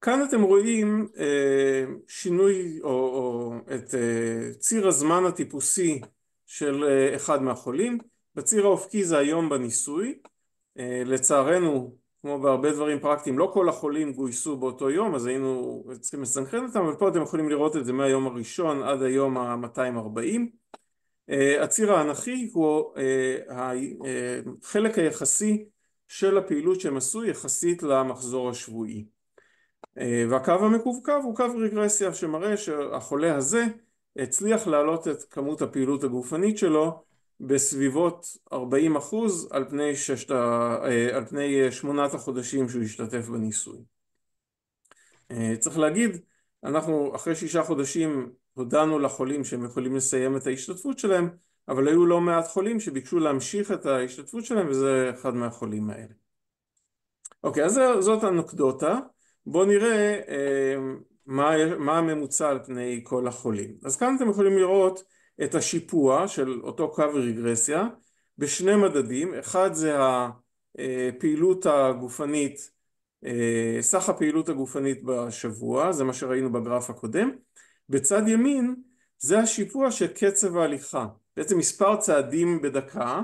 כאן אתם רואים אה, שינוי, או, או את אה, ציר הזמן הטיפוסי של אה, אחד מהחולים. בציר האופקי זה היום בניסוי, אה, לצערנו כמו בהרבה דברים פרקטיים לא כל החולים גויסו באותו יום אז היינו צריכים לסנכרן אותם ופה אתם יכולים לראות את זה מהיום הראשון עד היום ה-240 אה, הציר האנכי הוא החלק אה, היחסי של הפעילות שהם עשו יחסית למחזור השבועי והקו המקווקו הוא קו רגרסיה שמראה שהחולה הזה הצליח להעלות את כמות הפעילות הגופנית שלו בסביבות 40 אחוז על פני, ששת, אה, על פני אה, שמונת החודשים שהוא השתתף בניסוי. אה, צריך להגיד, אנחנו אחרי שישה חודשים הודענו לחולים שהם יכולים לסיים את ההשתתפות שלהם, אבל היו לא מעט חולים שביקשו להמשיך את ההשתתפות שלהם וזה אחד מהחולים האלה. אוקיי, אז זאת אנקדוטה. בואו נראה מה, מה הממוצע על פני כל החולים. אז כאן אתם יכולים לראות את השיפוע של אותו קו רגרסיה בשני מדדים, אחד זה הפעילות אה, הגופנית, אה, סך הפעילות הגופנית בשבוע, זה מה שראינו בגרף הקודם, בצד ימין זה השיפוע של קצב ההליכה, בעצם מספר צעדים בדקה,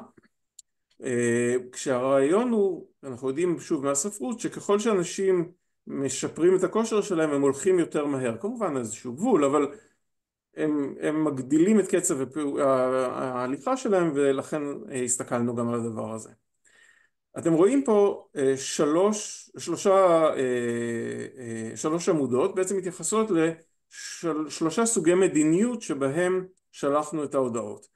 אה, כשהרעיון הוא, אנחנו יודעים שוב מהספרות, שככל שאנשים משפרים את הכושר שלהם הם הולכים יותר מהר, כמובן איזשהו גבול, אבל הם, הם מגדילים את קצב ההליכה שלהם ולכן אה, הסתכלנו גם על הדבר הזה. אתם רואים פה אה, שלוש, שלושה, אה, שלוש עמודות בעצם מתייחסות לשלושה סוגי מדיניות שבהם שלחנו את ההודעות.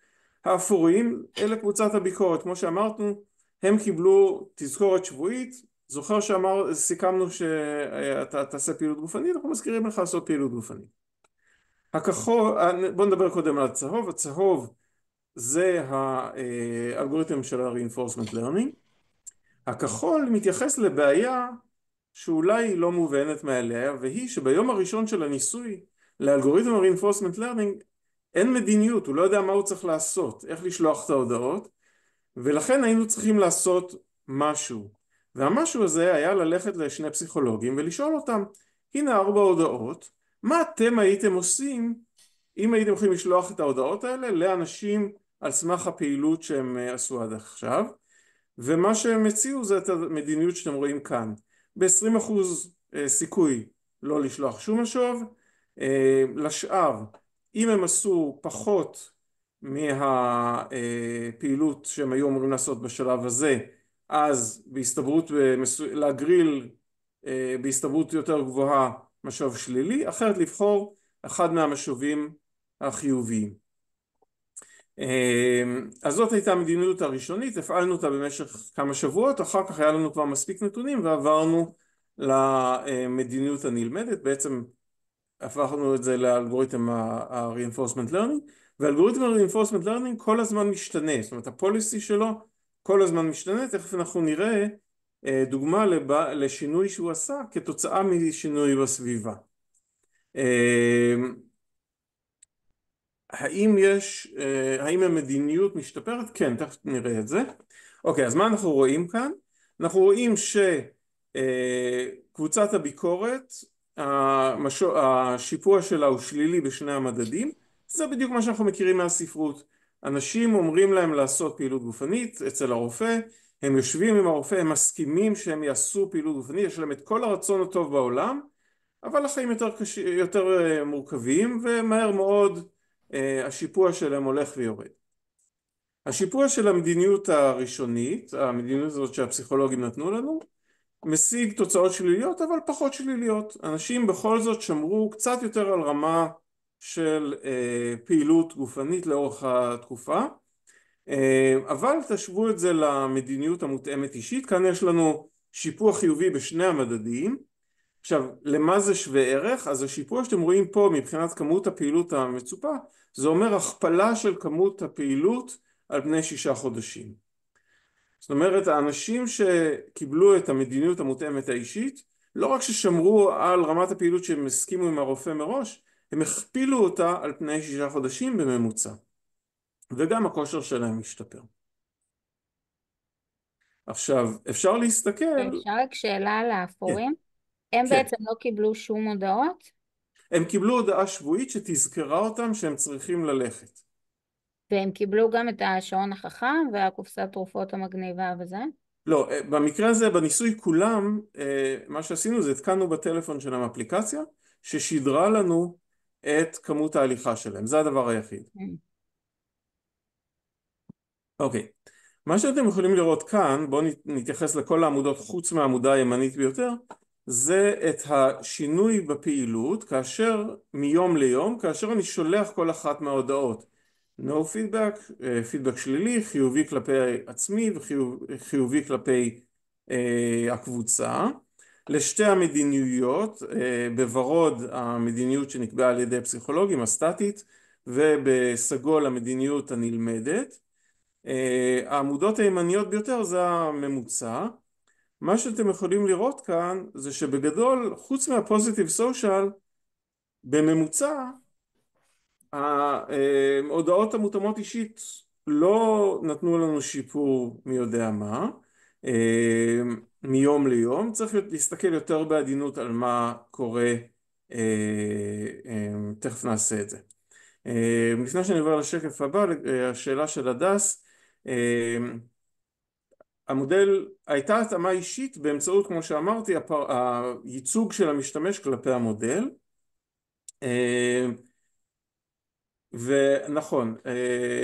האפורים אלה קבוצת הביקורת, כמו שאמרנו הם קיבלו תזכורת שבועית, זוכר שאמר, סיכמנו שאתה תעשה פעילות גופנית, אנחנו מזכירים לך לעשות פעילות גופנית. הכחול, אה, בואו נדבר קודם על הצהוב, הצהוב זה האלגוריתם אה, של ה-reinforcement learning, הכחול מתייחס לבעיה שאולי לא מובנת מאליה והיא שביום הראשון של הניסוי לאלגוריתם ה-reinforcement learning אין מדיניות, הוא לא יודע מה הוא צריך לעשות, איך לשלוח את ההודעות ולכן היינו צריכים לעשות משהו והמשהו הזה היה ללכת לשני פסיכולוגים ולשאול אותם הנה ארבע הודעות מה אתם הייתם עושים אם הייתם יכולים לשלוח את ההודעות האלה לאנשים על סמך הפעילות שהם אה, עשו עד עכשיו ומה שהם הציעו זה את המדיניות שאתם רואים כאן ב-20% אה, סיכוי לא לשלוח שום משוב אה, לשאר אם הם עשו פחות מהפעילות שהם היו אמורים לעשות בשלב הזה אז בהסתברות, להגריל בהסתברות יותר גבוהה משוב שלילי, אחרת לבחור אחד מהמשובים החיוביים. אמ, אז זאת הייתה המדיניות הראשונית, הפעלנו אותה במשך כמה שבועות, אחר כך היה לנו כבר מספיק נתונים ועברנו למדיניות הנלמדת, בעצם הפכנו את זה לאלגוריתם ה-reinforcement learning, ואלגוריתם ה-reinforcement learning כל הזמן משתנה, זאת אומרת הפוליסי שלו כל הזמן משתנה, תכף אנחנו נראה אה, דוגמה לבע... לשינוי שהוא עשה כתוצאה משינוי בסביבה. אה, האם יש, אה, האם המדיניות משתפרת? כן, תכף נראה את זה. אוקיי, אז מה אנחנו רואים כאן? אנחנו רואים שקבוצת הביקורת, המשו... השיפוע שלה הוא שלילי בשני המדדים, זה בדיוק מה שאנחנו מכירים מהספרות. אנשים אומרים להם לעשות פעילות גופנית אצל הרופא, הם יושבים עם הרופא, הם מסכימים שהם יעשו פעילות גופנית, יש להם את כל הרצון הטוב בעולם, אבל החיים יותר, קש... יותר אה, מורכבים ומהר מאוד אה, השיפוע שלהם הולך ויורד. השיפוע של המדיניות הראשונית, המדיניות הזאת שהפסיכולוגים נתנו לנו, משיג תוצאות שליליות אבל פחות שליליות. אנשים בכל זאת שמרו קצת יותר על רמה של אה, פעילות גופנית לאורך התקופה אה, אבל תשוו את זה למדיניות המותאמת אישית, כאן יש לנו שיפוע חיובי בשני המדדים. עכשיו, למה זה שווה ערך? אז השיפוע שאתם רואים פה מבחינת כמות הפעילות המצופה, זה אומר הכפלה של כמות הפעילות על פני שישה חודשים. זאת אומרת, האנשים שקיבלו את המדיניות המותאמת האישית, לא רק ששמרו על רמת הפעילות שהם הסכימו עם הרופא מראש, הם הכפילו אותה על פני שישה חודשים בממוצע. וגם הכושר שלהם משתפר. עכשיו, אפשר להסתכל... אפשר רק שאלה על האפורים? כן. הם כן. בעצם לא קיבלו שום הודעות? הם קיבלו הודעה שבועית שתזכרה אותם שהם צריכים ללכת. והם קיבלו גם את השעון החכם והקופסת תרופות המגניבה וזה? לא, אה, במקרה הזה, בניסוי כולם, אה, מה שעשינו זה התקנו בטלפון שלהם אפליקציה ששידרה לנו את כמות ההליכה שלהם, זה הדבר היחיד. Mm. אוקיי, מה שאתם יכולים לראות כאן, בואו נתייחס לכל העמודות חוץ מהעמודה הימנית ביותר, זה את השינוי בפעילות כאשר מיום ליום, כאשר אני שולח כל אחת מההודעות no feedback, פידבק אה, שלילי, חיובי כלפי עצמי וחיובי כלפי uh, הקבוצה. לשתי המדיניויות, uh, בוורוד המדיניות שנקבעה על ידי הפסיכולוגים הסטטית ובסגול המדיניות הנלמדת אה, העמודות הימניות ביותר זה הממוצע מה שאתם יכולים לראות כאן זה שבגדול חוץ מהפוזיטיב סושיאל בממוצע ההודעות אה, המותאמות אישית לא נתנו לנו שיפור מי יודע מה אה, מיום ליום צריך להסתכל יותר בעדינות על מה קורה תכף נעשה את זה לפני שאני עובר לשקף הבא השאלה של הדס אמ, המודל, הייתה התאמה אישית באמצעות, כמו שאמרתי, הפר, הייצוג של המשתמש כלפי המודל. אמ, ונכון,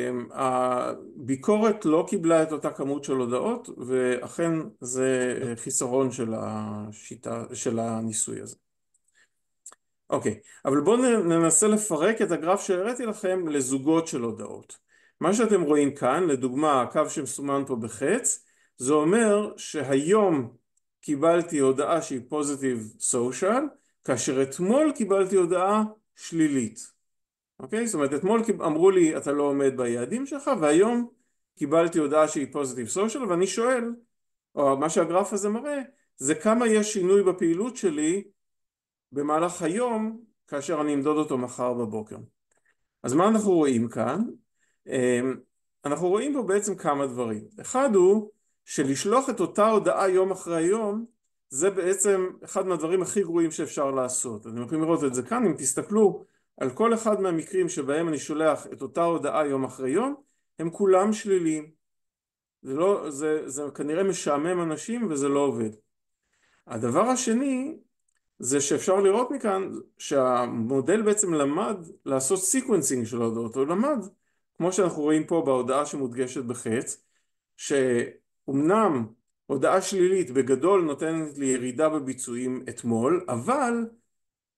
אמ, הביקורת לא קיבלה את אותה כמות של הודעות, ואכן זה אה, חיסרון של השיטה, של הניסוי הזה. אוקיי, אבל בואו ננסה לפרק את הגרף שהראיתי לכם לזוגות של הודעות. מה שאתם רואים כאן, לדוגמה הקו שמסומן פה בחץ, זה אומר שהיום קיבלתי הודעה שהיא פוזיטיב סושיאל, כאשר אתמול קיבלתי הודעה שלילית. אוקיי? זאת אומרת, אתמול אמרו לי אתה לא עומד ביעדים שלך, והיום קיבלתי הודעה שהיא פוזיטיב סושיאל, ואני שואל, או מה שהגרף הזה מראה, זה כמה יש שינוי בפעילות שלי במהלך היום, כאשר אני אמדוד אותו מחר בבוקר. אז מה אנחנו רואים כאן? אמ, אנחנו רואים פה בעצם כמה דברים. אחד הוא שלשלוח את אותה הודעה יום אחרי יום זה בעצם אחד מהדברים הכי גרועים שאפשר לעשות. אתם יכולים לראות את זה כאן, אם תסתכלו על כל אחד מהמקרים שבהם אני שולח את אותה הודעה יום אחרי יום, הם כולם שליליים. זה, לא, זה, זה כנראה משעמם אנשים וזה לא עובד. הדבר השני זה שאפשר לראות מכאן שהמודל בעצם למד לעשות סיקוונסינג של ההודעות, הוא למד כמו שאנחנו רואים פה בהודעה שמודגשת בחץ, שאומנם הודעה שלילית בגדול נותנת לי ירידה בביצועים אתמול, אבל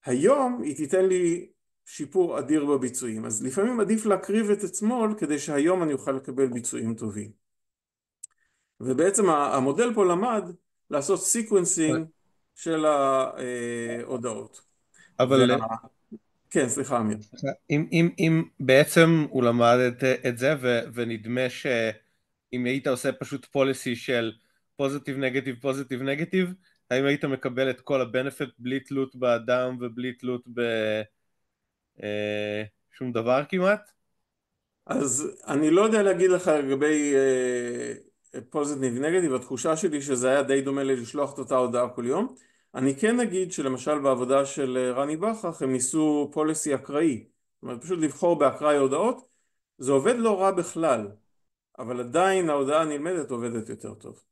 היום היא תיתן לי שיפור אדיר בביצועים. אז לפעמים עדיף להקריב את אתמול כדי שהיום אני אוכל לקבל ביצועים טובים. ובעצם המודל פה למד לעשות סיקוונסינג של ההודעות. אבל... וה... כן, סליחה אמיר. אם, אם, אם בעצם הוא למד את, את זה ו, ונדמה שאם היית עושה פשוט פוליסי של פוזיטיב נגטיב פוזיטיב נגטיב, האם היית מקבל את כל הבנפיט בלי תלות באדם ובלי תלות בשום אה, דבר כמעט? אז אני לא יודע להגיד לך לגבי פוזיטיב אה, נגטיב, התחושה שלי שזה היה די דומה ללשלוח את אותה הודעה כל יום. אני כן אגיד שלמשל בעבודה של אה, רני בכך הם ניסו פוליסי אקראי, זאת אומרת פשוט לבחור באקראי הודעות, זה עובד לא רע בכלל, אבל עדיין ההודעה הנלמדת עובדת יותר טוב.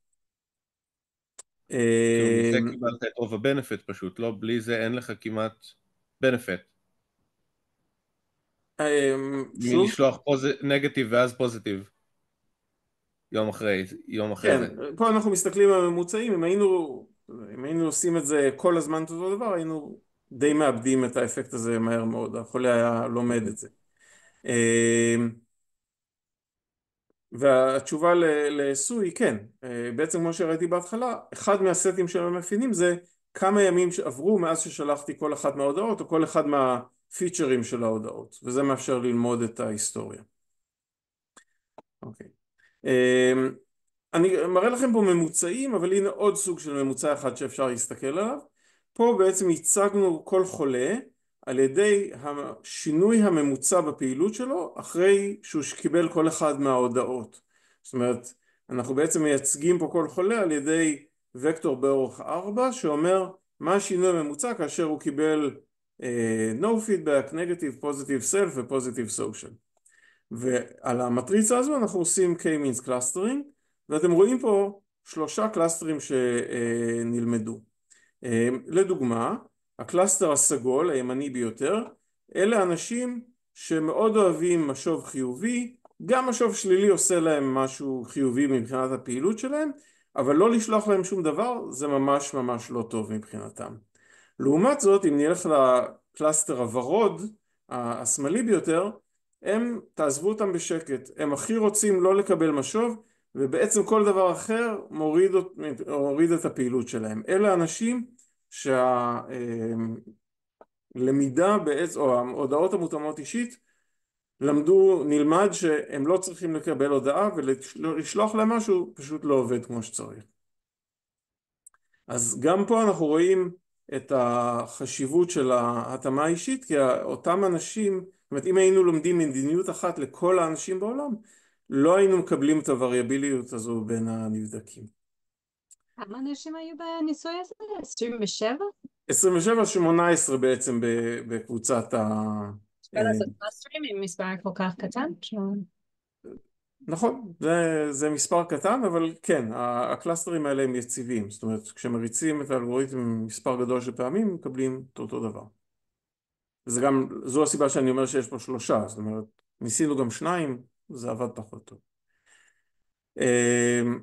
מזה אה, קיבלת את רוב פשוט, לא? בלי זה אין לך כמעט אמ, מלשלוח נגטיב ואז פוזיטיב. יום אחרי, יום אחרי כן, זה. כן, פה אנחנו מסתכלים על הממוצעים, אם היינו אם היינו עושים את זה כל הזמן את אותו דבר, היינו די מאבדים את האפקט הזה מהר מאוד, החולה היה לומד את זה. אמ, והתשובה לסוי היא כן, אה, בעצם כמו שראיתי בהתחלה, אחד מהסטים של המאפיינים זה כמה ימים עברו מאז ששלחתי כל אחת מההודעות או כל אחד מהפיצ'רים של ההודעות, וזה מאפשר ללמוד את ההיסטוריה. אוקיי. Okay. אמ, אני מראה לכם פה ממוצעים, אבל הנה עוד סוג של ממוצע אחד שאפשר להסתכל עליו. פה בעצם הצגנו כל חולה על ידי השינוי הממוצע בפעילות שלו אחרי שהוא קיבל כל אחד מההודעות. זאת אומרת, אנחנו בעצם מייצגים פה כל חולה על ידי וקטור באורך 4 שאומר מה השינוי הממוצע כאשר הוא קיבל uh, no feedback, negative, positive self ו-positive social. ועל המטריצה הזו אנחנו עושים k-means clustering ואתם רואים פה שלושה קלסטרים שנלמדו. אה, לדוגמה, הקלסטר הסגול, הימני ביותר, אלה אנשים שמאוד אוהבים משוב חיובי, גם משוב שלילי עושה להם משהו חיובי מבחינת הפעילות שלהם, אבל לא לשלוח להם שום דבר זה ממש ממש לא טוב מבחינתם. לעומת זאת, אם נלך לקלאסטר הוורוד, השמאלי ביותר, הם, תעזבו אותם בשקט, הם הכי רוצים לא לקבל משוב, ובעצם כל דבר אחר מוריד, מוריד את הפעילות שלהם. אלה אנשים שהלמידה אה, או ההודעות המותאמות אישית, למדו, נלמד שהם לא צריכים לקבל הודעה ולשלוח להם משהו פשוט לא עובד כמו שצריך. אז גם פה אנחנו רואים את החשיבות של ההתאמה האישית, כי אותם אנשים, זאת אומרת אם היינו לומדים מדיניות אחת לכל האנשים בעולם, לא היינו מקבלים את הווריאביליות הזו בין הנבדקים. כמה אנשים היו בניסוי הזה? 27? 27, 18 בעצם בקבוצת ה... אפשר לעשות אה, מאסטרים עם מספר כל כך קטן? נכון, זה, זה מספר קטן, אבל כן, הקלאסטרים האלה הם יציבים. זאת אומרת, כשמריצים את האלגוריתם מספר גדול של פעמים, מקבלים את אותו דבר. וזה גם, זו הסיבה שאני אומר שיש פה שלושה, זאת אומרת, ניסינו גם שניים, זה עבד פחות טוב. אמ,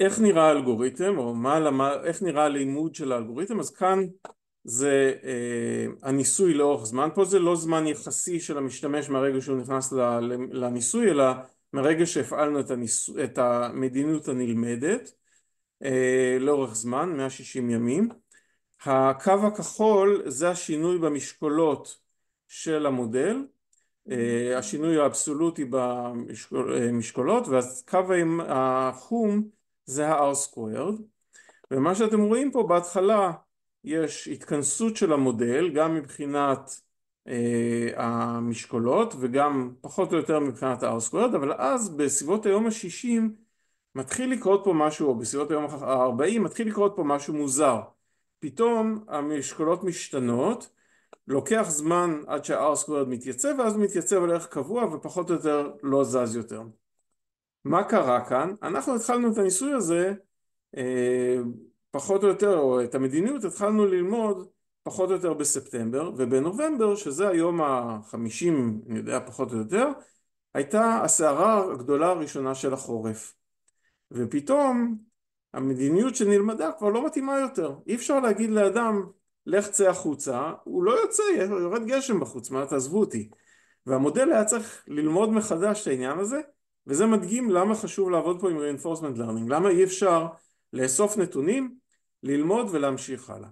איך נראה האלגוריתם, או מה, למה, איך נראה הלימוד של האלגוריתם, אז כאן זה אה, הניסוי לאורך זמן, פה זה לא זמן יחסי של המשתמש מהרגע שהוא נכנס לניסוי, אלא מרגע שהפעלנו את, הניס... את המדיניות הנלמדת אה, לאורך זמן, 160 ימים. הקו הכחול זה השינוי במשקולות של המודל, אה, השינוי האבסולוטי במשקולות אה, והקו החום זה ה-R squared ומה שאתם רואים פה בהתחלה יש התכנסות של המודל גם מבחינת אה, המשקולות וגם פחות או יותר מבחינת ה-R squared אבל אז בסביבות היום ה-60 מתחיל לקרות פה משהו או בסביבות היום ה-40 מתחיל לקרות פה משהו מוזר פתאום המשקולות משתנות לוקח זמן עד שה-R סקוורד מתייצב ואז הוא מתייצב על ערך קבוע ופחות או יותר לא זז יותר. מה קרה כאן? אנחנו התחלנו את הניסוי הזה אה, פחות או יותר, או את המדיניות התחלנו ללמוד פחות או יותר בספטמבר ובנובמבר, שזה היום החמישים, אני יודע, פחות או יותר, הייתה הסערה הגדולה הראשונה של החורף. ופתאום המדיניות שנלמדה כבר לא מתאימה יותר. אי אפשר להגיד לאדם לך צא החוצה, הוא לא יוצא, יורד גשם בחוץ, מה תעזבו אותי. והמודל היה צריך ללמוד מחדש את העניין הזה, וזה מדגים למה חשוב לעבוד פה עם reinforcement learning, למה אי אפשר לאסוף נתונים, ללמוד ולהמשיך הלאה.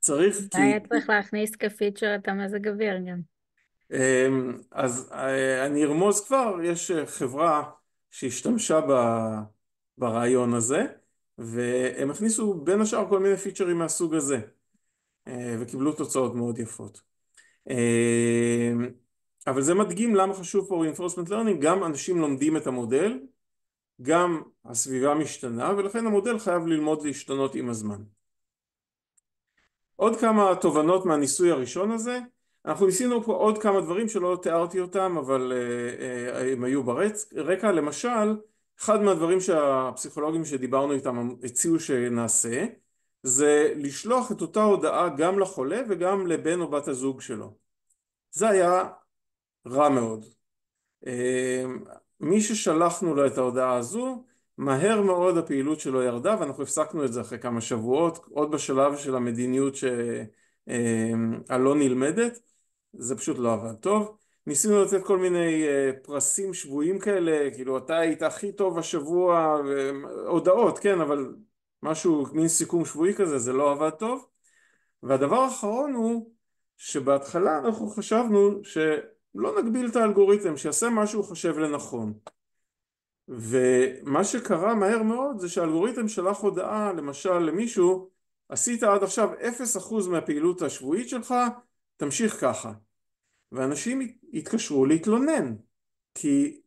צריך כי... היה צריך להכניס כפיצ'ר את המזג אוויר גם. אמ, אז אה, אני ארמוז כבר, יש אה, חברה שהשתמשה ב... ברעיון הזה, והם הכניסו בין השאר כל מיני פיצ'רים מהסוג הזה. אה, וקיבלו תוצאות מאוד יפות. אה, אבל זה מדגים למה חשוב פה reinforcement learning, גם אנשים לומדים את המודל, גם הסביבה משתנה ולכן המודל חייב ללמוד להשתנות עם הזמן. עוד כמה תובנות מהניסוי הראשון הזה, אנחנו ניסינו פה עוד כמה דברים שלא תיארתי אותם אבל אה, הם היו ברקע, למשל אחד מהדברים שהפסיכולוגים שדיברנו איתם הציעו שנעשה זה לשלוח את אותה הודעה גם לחולה וגם לבן או בת הזוג שלו. זה היה רע מאוד. אמ, מי ששלחנו לו את ההודעה הזו, מהר מאוד הפעילות שלו ירדה ואנחנו הפסקנו את זה אחרי כמה שבועות, עוד בשלב של המדיניות ש... אמ, הלא נלמדת, זה פשוט לא עבד טוב. ניסינו לתת כל מיני אה, פרסים שבויים כאלה, כאילו אתה היית הכי טוב השבוע, הודעות, כן, אבל משהו, מין סיכום שבועי כזה, זה לא עבד טוב. והדבר האחרון הוא שבהתחלה אנחנו חשבנו שלא נגביל את האלגוריתם, שיעשה מה שהוא חושב לנכון. ומה שקרה מהר מאוד זה שהאלגוריתם שלח הודעה למשל למישהו עשית עד עכשיו 0% מהפעילות השבועית שלך, תמשיך ככה. ואנשים התקשרו להתלונן, כי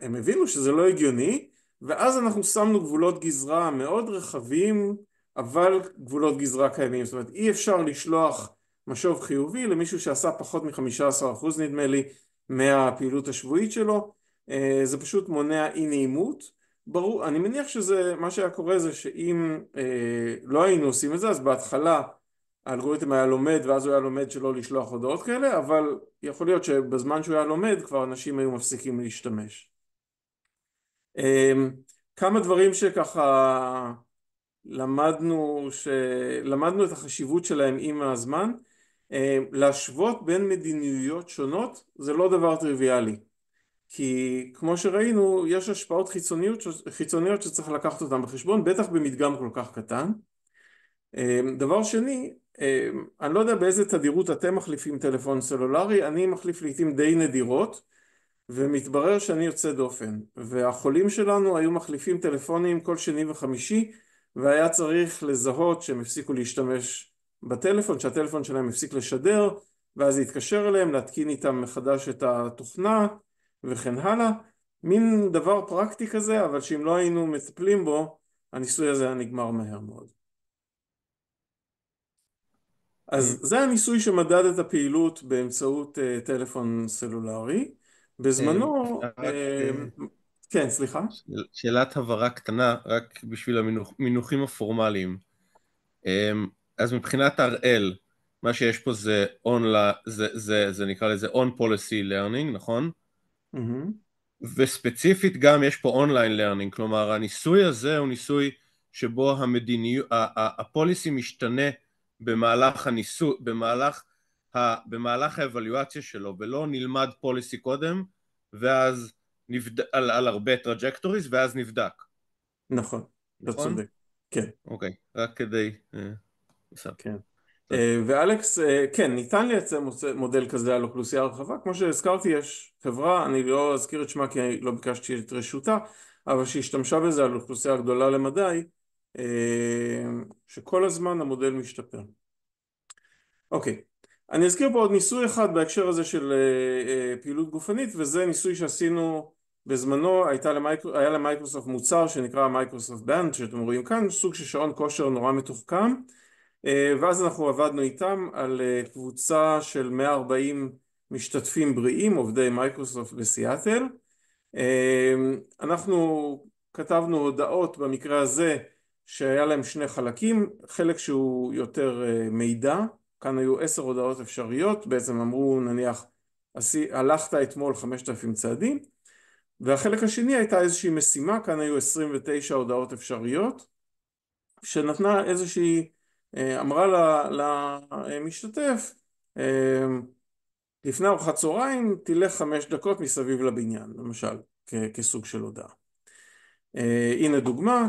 הם הבינו שזה לא הגיוני, ואז אנחנו שמנו גבולות גזרה מאוד רחבים, אבל גבולות גזרה קיימים. זאת אומרת, אי אפשר לשלוח משוב חיובי למישהו שעשה פחות מ-15% נדמה לי מהפעילות השבועית שלו. אה, זה פשוט מונע אי נעימות. ברור, אני מניח שזה, מה שהיה קורה זה שאם אה, לא היינו עושים את זה, אז בהתחלה האלגוריתם היה לומד ואז הוא היה לומד שלא לשלוח הודעות כאלה, אבל יכול להיות שבזמן שהוא היה לומד כבר אנשים היו מפסיקים להשתמש. אמ, כמה דברים שככה למדנו, למדנו את החשיבות שלהם עם הזמן אמ, להשוות בין מדיניויות שונות זה לא דבר טריוויאלי כי כמו שראינו יש השפעות חיצוניות, חיצוניות שצריך לקחת אותן בחשבון בטח במדגם כל כך קטן אמ, דבר שני אני לא יודע באיזה תדירות אתם מחליפים טלפון סלולרי אני מחליף לעיתים די נדירות ומתברר שאני יוצא דופן, והחולים שלנו היו מחליפים טלפונים כל שני וחמישי, והיה צריך לזהות שהם הפסיקו להשתמש בטלפון, שהטלפון שלהם הפסיק לשדר, ואז להתקשר אליהם, להתקין איתם מחדש את התוכנה, וכן הלאה. מין דבר פרקטי כזה, אבל שאם לא היינו מטפלים בו, הניסוי הזה היה נגמר מהר מאוד. אז אוקיי. זה הניסוי שמדד את הפעילות באמצעות אה, טלפון סלולרי. בזמנו, אה, אה, אה, כן, סליחה? שאלת הבהרה קטנה, רק בשביל המינוחים הפורמליים. אמ, אז מבחינת הראל, מה שיש פה זה און, זה, זה, זה נקרא לזה און פוליסי לרנינג, נכון? Mm-hmm. וספציפית גם יש פה אונליין לרנינג, כלומר הניסוי הזה הוא ניסוי שבו המדיניות, הפוליסי משתנה במהלך הניסוי, במהלך במהלך האבלואציה שלו ולא נלמד פוליסי קודם ואז נבד... על, על הרבה טראג'קטוריז ואז נבדק. נכון, אתה נכון? צודק, כן. אוקיי, רק כדי... אה, כן. אה, ואלכס, אה, כן, ניתן לייצר מודל כזה על אוכלוסייה רחבה, כמו שהזכרתי, יש חברה, אני לא אזכיר את שמה כי אני לא ביקשתי את רשותה, אבל שהשתמשה בזה על אוכלוסייה גדולה למדי, שכל הזמן המודל משתפר. אוקיי, אני אזכיר פה עוד ניסוי אחד בהקשר הזה של אה, אה, פעילות גופנית וזה ניסוי שעשינו בזמנו למייקר, היה למייקרוסופט מוצר שנקרא מייקרוסופט בנד שאתם רואים כאן סוג של שעון כושר נורא מתוחכם אה, ואז אנחנו עבדנו איתם על קבוצה של 140 משתתפים בריאים עובדי מייקרוסופט בסיאטל אנחנו כתבנו הודעות במקרה הזה שהיה להם שני חלקים חלק שהוא יותר מידע כאן היו עשר הודעות אפשריות, בעצם אמרו נניח עשי, הלכת אתמול חמשת אלפים צעדים והחלק השני הייתה איזושהי משימה, כאן היו עשרים ותשע הודעות אפשריות שנתנה איזושהי, אה, אמרה למשתתף אה, לפני ארוחת צהריים תלך חמש דקות מסביב לבניין, למשל, כסוג של הודעה. אה, הנה דוגמה,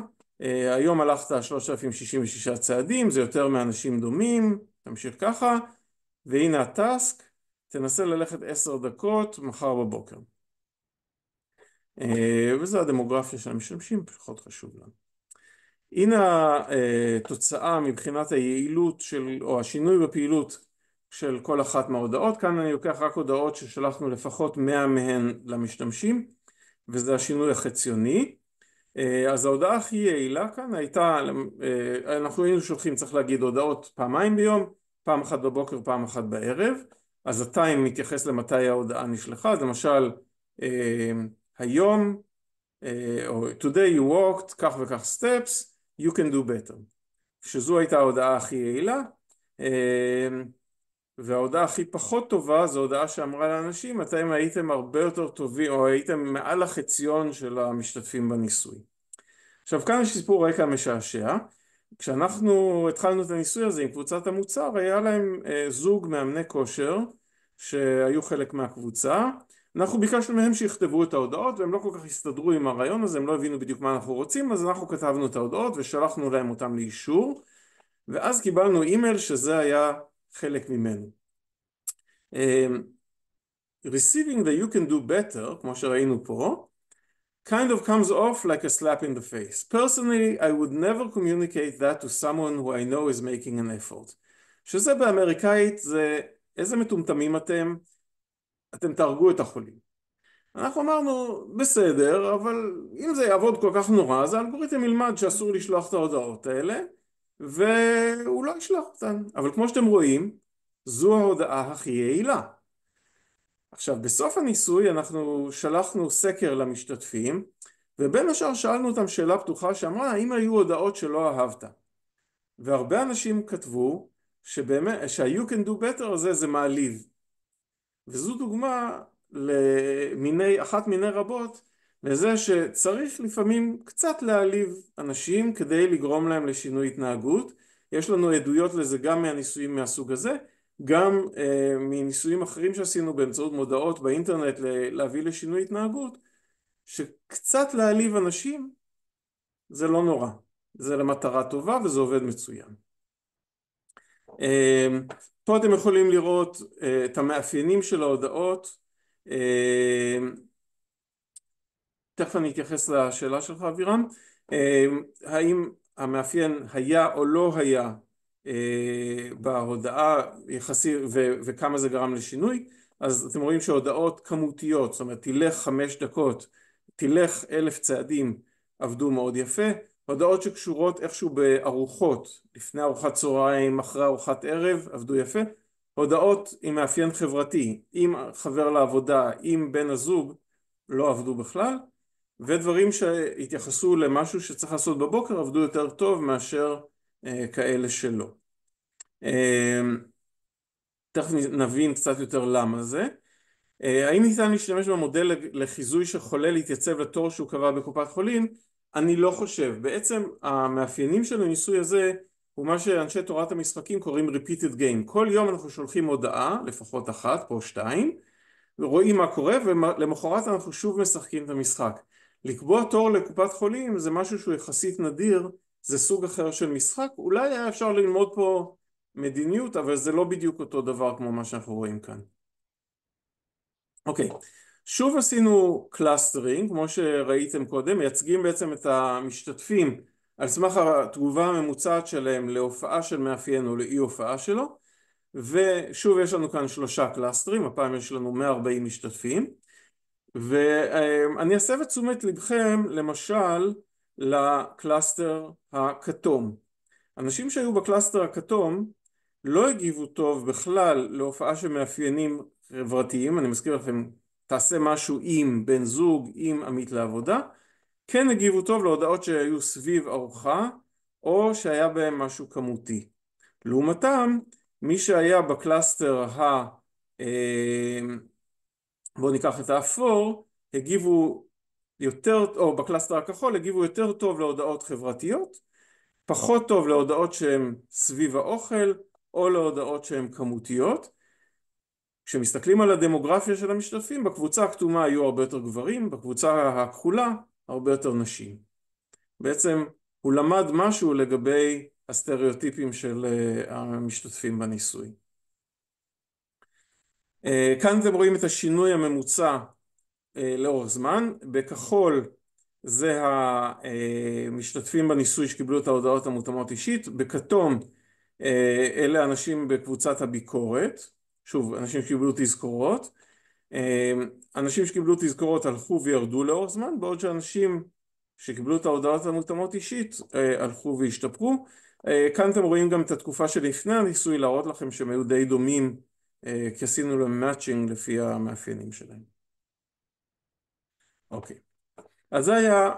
היום הלכת 3,066 צעדים, זה יותר מאנשים דומים, תמשיך ככה, והנה הטאסק, תנסה ללכת עשר דקות מחר בבוקר. אה, וזו הדמוגרפיה של המשתמשים, פחות חשוב לנו. הנה התוצאה אה, מבחינת היעילות של, או השינוי בפעילות של כל אחת מההודעות, כאן אני לוקח רק הודעות ששלחנו לפחות 100 מהן למשתמשים, וזה השינוי החציוני. אה, אז ההודעה הכי יעילה כאן הייתה, אנחנו היינו שולחים, צריך להגיד, הודעות פעמיים ביום, פעם אחת בבוקר, פעם אחת בערב, אז הטיים מתייחס למתי ההודעה נשלחה, אז למשל אה, היום, אה, או today you walked, כך וכך steps, you can do better, שזו הייתה ההודעה הכי יעילה, אה, וההודעה הכי פחות טובה זו הודעה שאמרה לאנשים אתם הייתם הרבה יותר טובים או הייתם מעל החציון של המשתתפים בניסוי. עכשיו כאן יש סיפור רקע משעשע כשאנחנו התחלנו את הניסוי הזה עם קבוצת המוצר היה להם אה, זוג מאמני כושר שהיו חלק מהקבוצה אנחנו ביקשנו מהם שיכתבו את ההודעות והם לא כל כך הסתדרו עם הרעיון הזה הם לא הבינו בדיוק מה אנחנו רוצים אז אנחנו כתבנו את ההודעות ושלחנו להם אותם לאישור ואז קיבלנו אימייל שזה היה חלק ממנו אה, Receiving the you can do better כמו שראינו פה kind of comes off like a slap in the face. Personally, I would never communicate that to someone who I know is making an effort. שזה באמריקאית זה איזה מטומטמים אתם, אתם תהרגו את החולים. אנחנו אמרנו, בסדר, אבל אם זה יעבוד כל כך נורא, אז האלגוריתם ילמד שאסור לשלוח את ההודעות האלה, והוא לא ישלח אותן. אבל כמו שאתם רואים, זו ההודעה הכי יעילה. עכשיו בסוף הניסוי אנחנו שלחנו סקר למשתתפים ובין השאר שאלנו אותם שאלה פתוחה שאמרה האם היו הודעות שלא אהבת והרבה אנשים כתבו שבאמת, שה-you can do better הזה זה מעליב וזו דוגמה למיני, אחת מיני רבות לזה שצריך לפעמים קצת להעליב אנשים כדי לגרום להם לשינוי התנהגות יש לנו עדויות לזה גם מהניסויים מהסוג הזה גם אה, מניסויים אחרים שעשינו באמצעות מודעות באינטרנט להביא לשינוי התנהגות, שקצת להעליב אנשים זה לא נורא, זה למטרה טובה וזה עובד מצוין. אה, פה אתם יכולים לראות אה, את המאפיינים של ההודעות, אה, תכף אני אתייחס לשאלה שלך אבירם, אה, האם המאפיין היה או לא היה בהודעה יחסי ו, וכמה זה גרם לשינוי אז אתם רואים שהודעות כמותיות זאת אומרת תלך חמש דקות תלך אלף צעדים עבדו מאוד יפה הודעות שקשורות איכשהו בארוחות לפני ארוחת צהריים אחרי ארוחת ערב עבדו יפה הודעות עם מאפיין חברתי עם חבר לעבודה עם בן הזוג לא עבדו בכלל ודברים שהתייחסו למשהו שצריך לעשות בבוקר עבדו יותר טוב מאשר אה, כאלה שלא. אמ, תכף נבין קצת יותר למה זה. אה, האם ניתן להשתמש במודל לחיזוי שחולה להתייצב לתור שהוא קבע בקופת חולים? אני לא חושב. בעצם המאפיינים של הניסוי הזה הוא מה שאנשי תורת המשחקים קוראים repeated game. כל יום אנחנו שולחים הודעה, לפחות אחת, או שתיים, ורואים מה קורה ולמחרת אנחנו שוב משחקים את המשחק. לקבוע תור לקופת חולים זה משהו שהוא יחסית נדיר זה סוג אחר של משחק, אולי היה אפשר ללמוד פה מדיניות, אבל זה לא בדיוק אותו דבר כמו מה שאנחנו רואים כאן. אוקיי, שוב עשינו קלאסטרים, כמו שראיתם קודם, מייצגים בעצם את המשתתפים על סמך התגובה הממוצעת שלהם להופעה של מאפיין או לאי הופעה שלו, ושוב יש לנו כאן שלושה קלאסטרים, הפעם יש לנו 140 משתתפים, ואני אסב את תשומת לבכם למשל לקלאסטר הכתום. אנשים שהיו בקלאסטר הכתום לא הגיבו טוב בכלל להופעה של מאפיינים חברתיים, אני מזכיר לכם, תעשה משהו עם בן זוג, עם עמית לעבודה, כן הגיבו טוב להודעות שהיו סביב ארוחה, או שהיה בהם משהו כמותי. לעומתם, מי שהיה בקלאסטר ה... אה, בואו ניקח את האפור, הגיבו יותר, או בקלאסטר הכחול הגיבו יותר טוב להודעות חברתיות, פחות טוב להודעות שהן סביב האוכל, או להודעות שהן כמותיות. כשמסתכלים על הדמוגרפיה של המשתתפים, בקבוצה הכתומה היו הרבה יותר גברים, בקבוצה הכחולה הרבה יותר נשים. בעצם הוא למד משהו לגבי הסטריאוטיפים של אה, המשתתפים בניסוי. אה, כאן אתם רואים את השינוי הממוצע אה, לאורך זמן, בכחול זה המשתתפים בניסוי שקיבלו את ההודעות המותאמות אישית, בכתום אה, אלה אנשים בקבוצת הביקורת, שוב אנשים שקיבלו תזכורות, אה, אנשים שקיבלו תזכורות הלכו וירדו לאורך זמן, בעוד שאנשים שקיבלו את ההודעות המותאמות אישית הלכו והשתפרו. כאן אתם רואים גם את התקופה שלפני הניסוי להראות לכם שהם היו די דומים כי עשינו להם מאצ'ינג לפי המאפיינים שלהם. אוקיי. אז היה,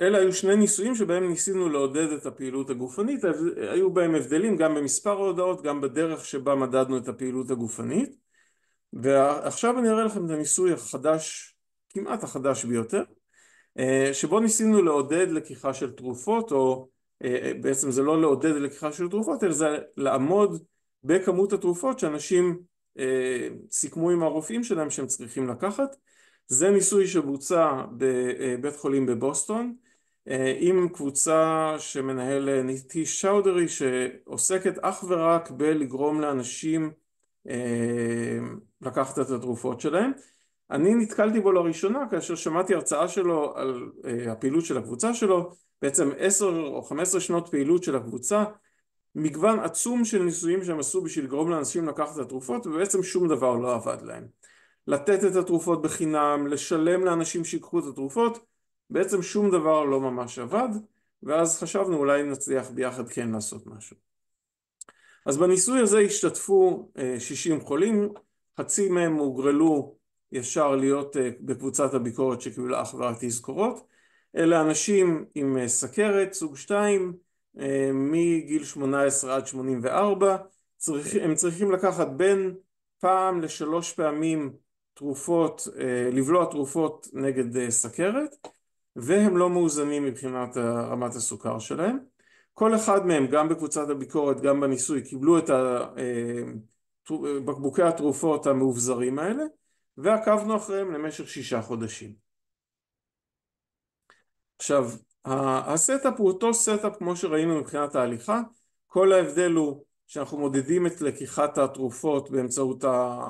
אלה היו שני ניסויים שבהם ניסינו לעודד את הפעילות הגופנית, היו בהם הבדלים גם במספר ההודעות, גם בדרך שבה מדדנו את הפעילות הגופנית. ועכשיו אני אראה לכם את הניסוי החדש, כמעט החדש ביותר, אה, שבו ניסינו לעודד לקיחה של תרופות, או אה, אה, בעצם זה לא לעודד לקיחה של תרופות, אלא זה לעמוד בכמות התרופות שאנשים סיכמו עם הרופאים שלהם שהם צריכים לקחת. זה ניסוי שבוצע בבית אה, חולים בבוסטון אה, עם קבוצה שמנהל אה, ניטי שאודרי שעוסקת אך ורק בלגרום לאנשים לקחת את התרופות שלהם. אני נתקלתי בו לראשונה כאשר שמעתי הרצאה שלו על הפעילות של הקבוצה שלו, בעצם עשר או חמש עשרה שנות פעילות של הקבוצה, מגוון עצום של ניסויים שהם עשו בשביל לגרום לאנשים לקחת את התרופות ובעצם שום דבר לא עבד להם. לתת את התרופות בחינם, לשלם לאנשים שיקחו את התרופות, בעצם שום דבר לא ממש עבד, ואז חשבנו אולי נצליח ביחד כן לעשות משהו. אז בניסוי הזה השתתפו 60 אה, חולים, חצי מהם הוגרלו ישר להיות אה, בקבוצת הביקורת שקיבלה אך ורק תזכורות, אלה אנשים עם אה, סכרת סוג 2 מגיל 18 עד 84, צריך, הם צריכים לקחת בין פעם לשלוש פעמים תרופות, אה, לבלוע תרופות נגד אה, סכרת, והם לא מאוזנים מבחינת רמת הסוכר שלהם. כל אחד מהם, גם בקבוצת הביקורת, גם בניסוי, קיבלו את אה, בקבוקי התרופות המאובזרים האלה, ועקבנו אחריהם למשך שישה חודשים. עכשיו, הסטאפ הוא אותו סטאפ כמו שראינו מבחינת ההליכה, כל ההבדל הוא שאנחנו מודדים את לקיחת התרופות באמצעות אה,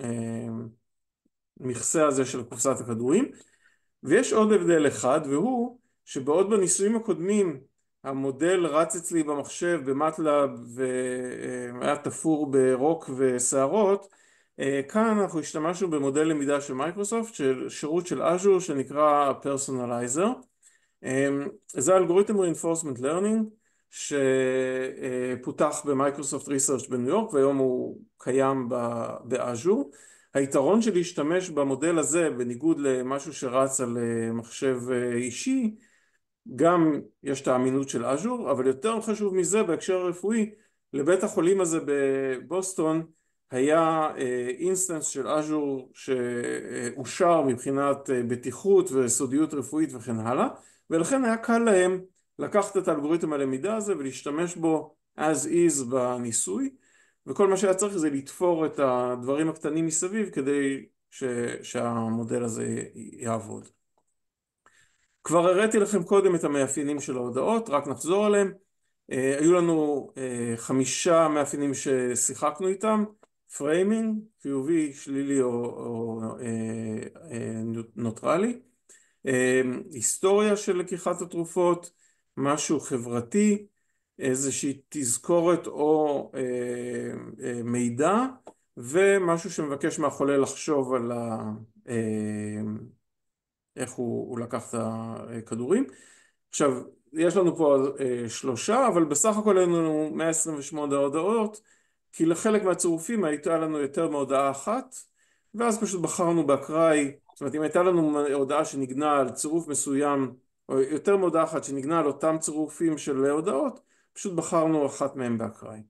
אה, המכסה הזה של קופסת הכדורים ויש עוד הבדל אחד והוא שבעוד בניסויים הקודמים המודל רץ אצלי במחשב במטלה והיה תפור ברוק וסערות אה, כאן אנחנו השתמשנו במודל למידה של מייקרוסופט של שירות של אז'ור שנקרא פרסונלייזר זה אלגוריתם reinforcement learning שפותח במייקרוסופט ריסרצ' בניו יורק והיום הוא קיים באז'ור. היתרון של להשתמש במודל הזה בניגוד למשהו שרץ על אה, מחשב אה, אישי גם יש את האמינות של אז'ור אבל יותר חשוב מזה בהקשר הרפואי לבית החולים הזה בבוסטון היה אינסטנס אה, של אז'ור שאושר מבחינת בטיחות וסודיות רפואית וכן הלאה ולכן היה קל להם לקחת את האלגוריתם הלמידה הזה ולהשתמש בו as is בניסוי וכל מה שהיה צריך זה לתפור את הדברים הקטנים מסביב כדי ש, שהמודל הזה יעבוד. כבר הראיתי לכם קודם את המאפיינים של ההודעות, רק נחזור עליהם. אה, היו לנו אה, חמישה מאפיינים ששיחקנו איתם, פריימינג, חיובי, שלילי או, או אה, אה, נוטרלי, אה, היסטוריה של לקיחת התרופות, משהו חברתי, איזושהי תזכורת או אה, אה, מידע ומשהו שמבקש מהחולה לחשוב על ה... אה, איך הוא, הוא לקח את הכדורים. עכשיו, יש לנו פה אה, שלושה, אבל בסך הכל היו לנו 128 הודעות, כי לחלק מהצירופים הייתה לנו יותר מהודעה אחת, ואז פשוט בחרנו באקראי, זאת אומרת אם הייתה לנו הודעה שנגנה על צירוף מסוים או יותר מהודעה אחת שנגנה על אותם צירופים של הודעות, פשוט בחרנו אחת מהן באקראי.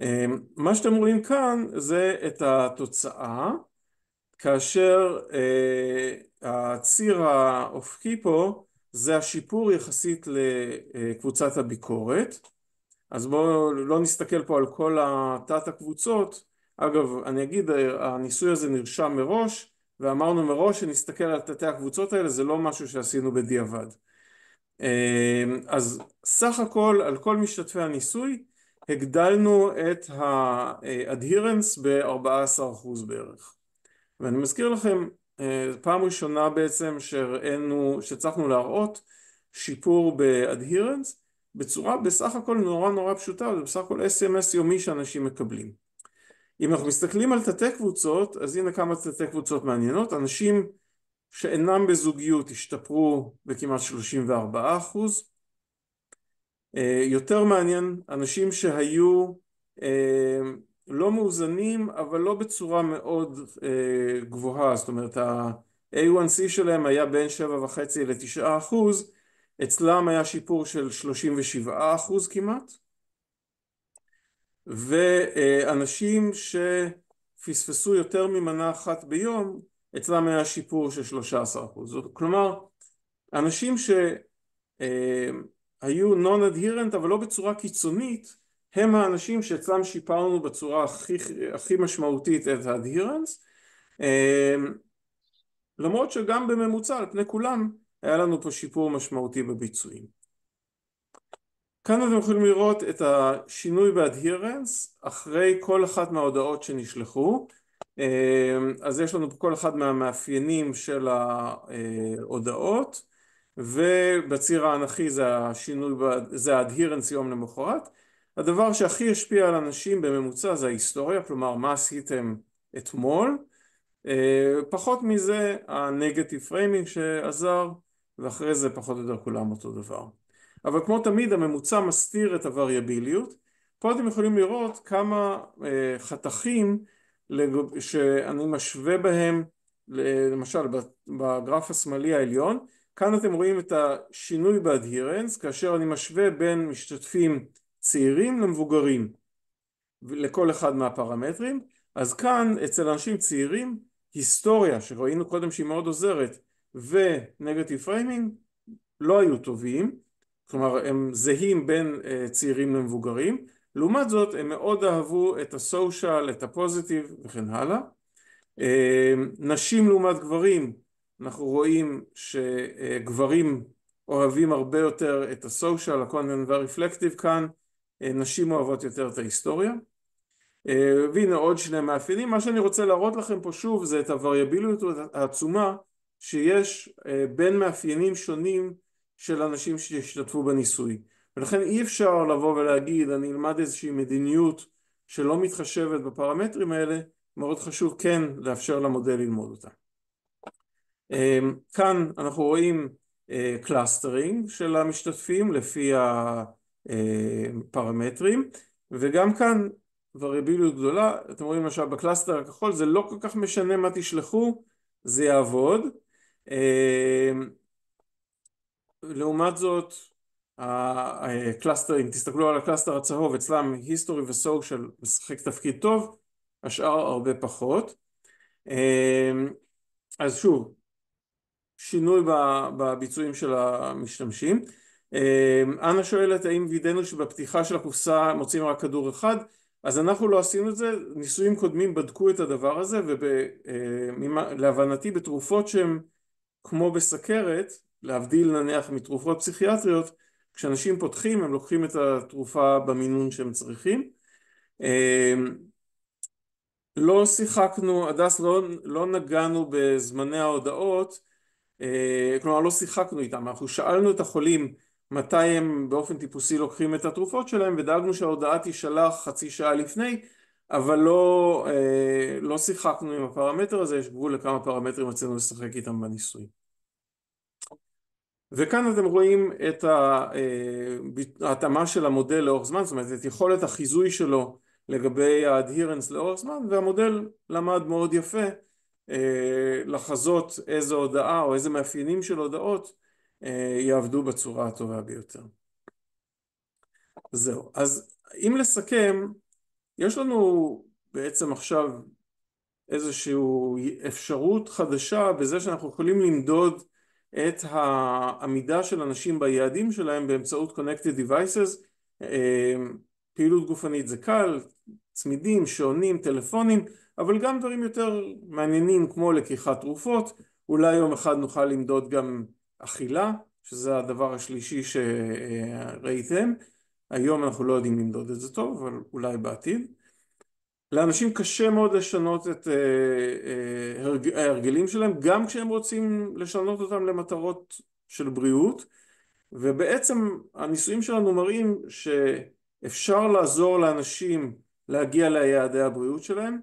אמ, מה שאתם רואים כאן זה את התוצאה, כאשר אה, הציר האופקי פה זה השיפור יחסית לקבוצת הביקורת. אז בואו לא נסתכל פה על כל התת הקבוצות. אגב, אני אגיד, הניסוי הזה נרשם מראש, ואמרנו מראש שנסתכל על תתי הקבוצות האלה, זה לא משהו שעשינו בדיעבד. אמ, אז סך הכל על כל משתתפי הניסוי הגדלנו את האדהירנס ב-14% בערך. ואני מזכיר לכם, אה, פעם ראשונה בעצם שהראינו, שהצלחנו להראות שיפור באדהירנס, בצורה בסך הכל נורא נורא פשוטה, זה בסך הכל אס.אם.אס יומי שאנשים מקבלים. אם אנחנו מסתכלים על תתי קבוצות, אז הנה כמה תתי קבוצות מעניינות. אנשים שאינם בזוגיות השתפרו בכמעט 34 אחוז. אה, יותר מעניין, אנשים שהיו אה, לא מאוזנים, אבל לא בצורה מאוד אה, גבוהה. זאת אומרת, ה-A1C שלהם היה בין 7.5 ל-9 אחוז, אצלם היה שיפור של 37 אחוז כמעט. ואנשים שפספסו יותר ממנה אחת ביום אצלם היה שיפור של 13%. כלומר אנשים שהיו אה, נון-אדהירנט אבל לא בצורה קיצונית הם האנשים שאצלם שיפרנו בצורה הכי, הכי משמעותית את האדהירנס למרות שגם בממוצע על פני כולם היה לנו פה שיפור משמעותי בביצועים כאן אתם יכולים לראות את השינוי באדהירנס אחרי כל אחת מההודעות שנשלחו אה, אז יש לנו כל אחד מהמאפיינים של ההודעות ובציר האנכי זה השינוי, זה האדהירנס יום למחרת הדבר שהכי השפיע על אנשים בממוצע זה ההיסטוריה כלומר מה עשיתם אתמול אה, פחות מזה הנגטיב פריימינג שעזר ואחרי זה פחות או יותר כולם אותו דבר אבל כמו תמיד הממוצע מסתיר את הווריאביליות. פה אתם יכולים לראות כמה אה, חתכים שאני משווה בהם, למשל בגרף השמאלי העליון, כאן אתם רואים את השינוי באדהירנס, כאשר אני משווה בין משתתפים צעירים למבוגרים לכל אחד מהפרמטרים, אז כאן אצל אנשים צעירים, היסטוריה שראינו קודם שהיא מאוד עוזרת ונגטיב פריימינג לא היו טובים, כלומר הם זהים בין אה, צעירים למבוגרים, לעומת זאת הם מאוד אהבו את הסושיאל, את הפוזיטיב וכן הלאה. אה, נשים לעומת גברים, אנחנו רואים שגברים אוהבים הרבה יותר את הסושיאל, הקונטנט והרפלקטיב כאן, אה, נשים אוהבות יותר את ההיסטוריה. והנה עוד שני מאפיינים, מה שאני רוצה להראות לכם פה שוב זה את הווריאביליות העצומה שיש בין מאפיינים שונים של אנשים שהשתתפו בניסוי. ולכן אי אפשר לבוא ולהגיד אני אלמד איזושהי מדיניות שלא מתחשבת בפרמטרים האלה, מאוד חשוב כן לאפשר למודל ללמוד אותה. אמ, כאן אנחנו רואים קלאסטרים אה, של המשתתפים לפי הפרמטרים אה, וגם כאן וריביליות גדולה, אתם רואים למשל בקלאסטר הכחול זה לא כל כך משנה מה תשלחו, זה יעבוד אמ, לעומת זאת, הקלאסטר, אם תסתכלו על הקלאסטר הצהוב, אצלם היסטורי וסושיאל משחק תפקיד טוב, השאר הרבה פחות. אמ, אז שוב, שינוי בביצועים של המשתמשים. אמ, אנה שואלת האם וידאנו שבפתיחה של הקופסה מוצאים רק כדור אחד, אז אנחנו לא עשינו את זה, ניסויים קודמים בדקו את הדבר הזה ולהבנתי אה, בתרופות שהן כמו בסכרת להבדיל נניח מתרופות פסיכיאטריות, כשאנשים פותחים הם לוקחים את התרופה במינון שהם צריכים. אמ, לא שיחקנו, הדס, לא, לא נגענו בזמני ההודעות, אה, כלומר לא שיחקנו איתם, אנחנו שאלנו את החולים מתי הם באופן טיפוסי לוקחים את התרופות שלהם ודאגנו שההודעה תישלח חצי שעה לפני אבל לא, אה, לא שיחקנו עם הפרמטר הזה, יש גבול לכמה פרמטרים רצינו לשחק איתם בניסוי. וכאן אתם רואים את אה, ההתאמה של המודל לאורך זמן, זאת אומרת את יכולת החיזוי שלו לגבי ה-adherence לאורך זמן, והמודל למד מאוד יפה אה, לחזות איזה הודעה או איזה מאפיינים של הודעות אה, יעבדו בצורה הטובה ביותר. זהו, אז אם לסכם, יש לנו בעצם עכשיו איזושהי אפשרות חדשה בזה שאנחנו יכולים למדוד את העמידה של אנשים ביעדים שלהם באמצעות Connected Devices. אה, פעילות גופנית זה קל, צמידים, שעונים, טלפונים, אבל גם דברים יותר מעניינים כמו לקיחת תרופות, אולי יום אחד נוכל למדוד גם אכילה, שזה הדבר השלישי שראיתם. היום אנחנו לא יודעים למדוד את זה טוב, אבל אולי בעתיד. לאנשים קשה מאוד לשנות את אה, אה, ההרגלים שלהם גם כשהם רוצים לשנות אותם למטרות של בריאות ובעצם הניסויים שלנו מראים שאפשר לעזור לאנשים להגיע ליעדי הבריאות שלהם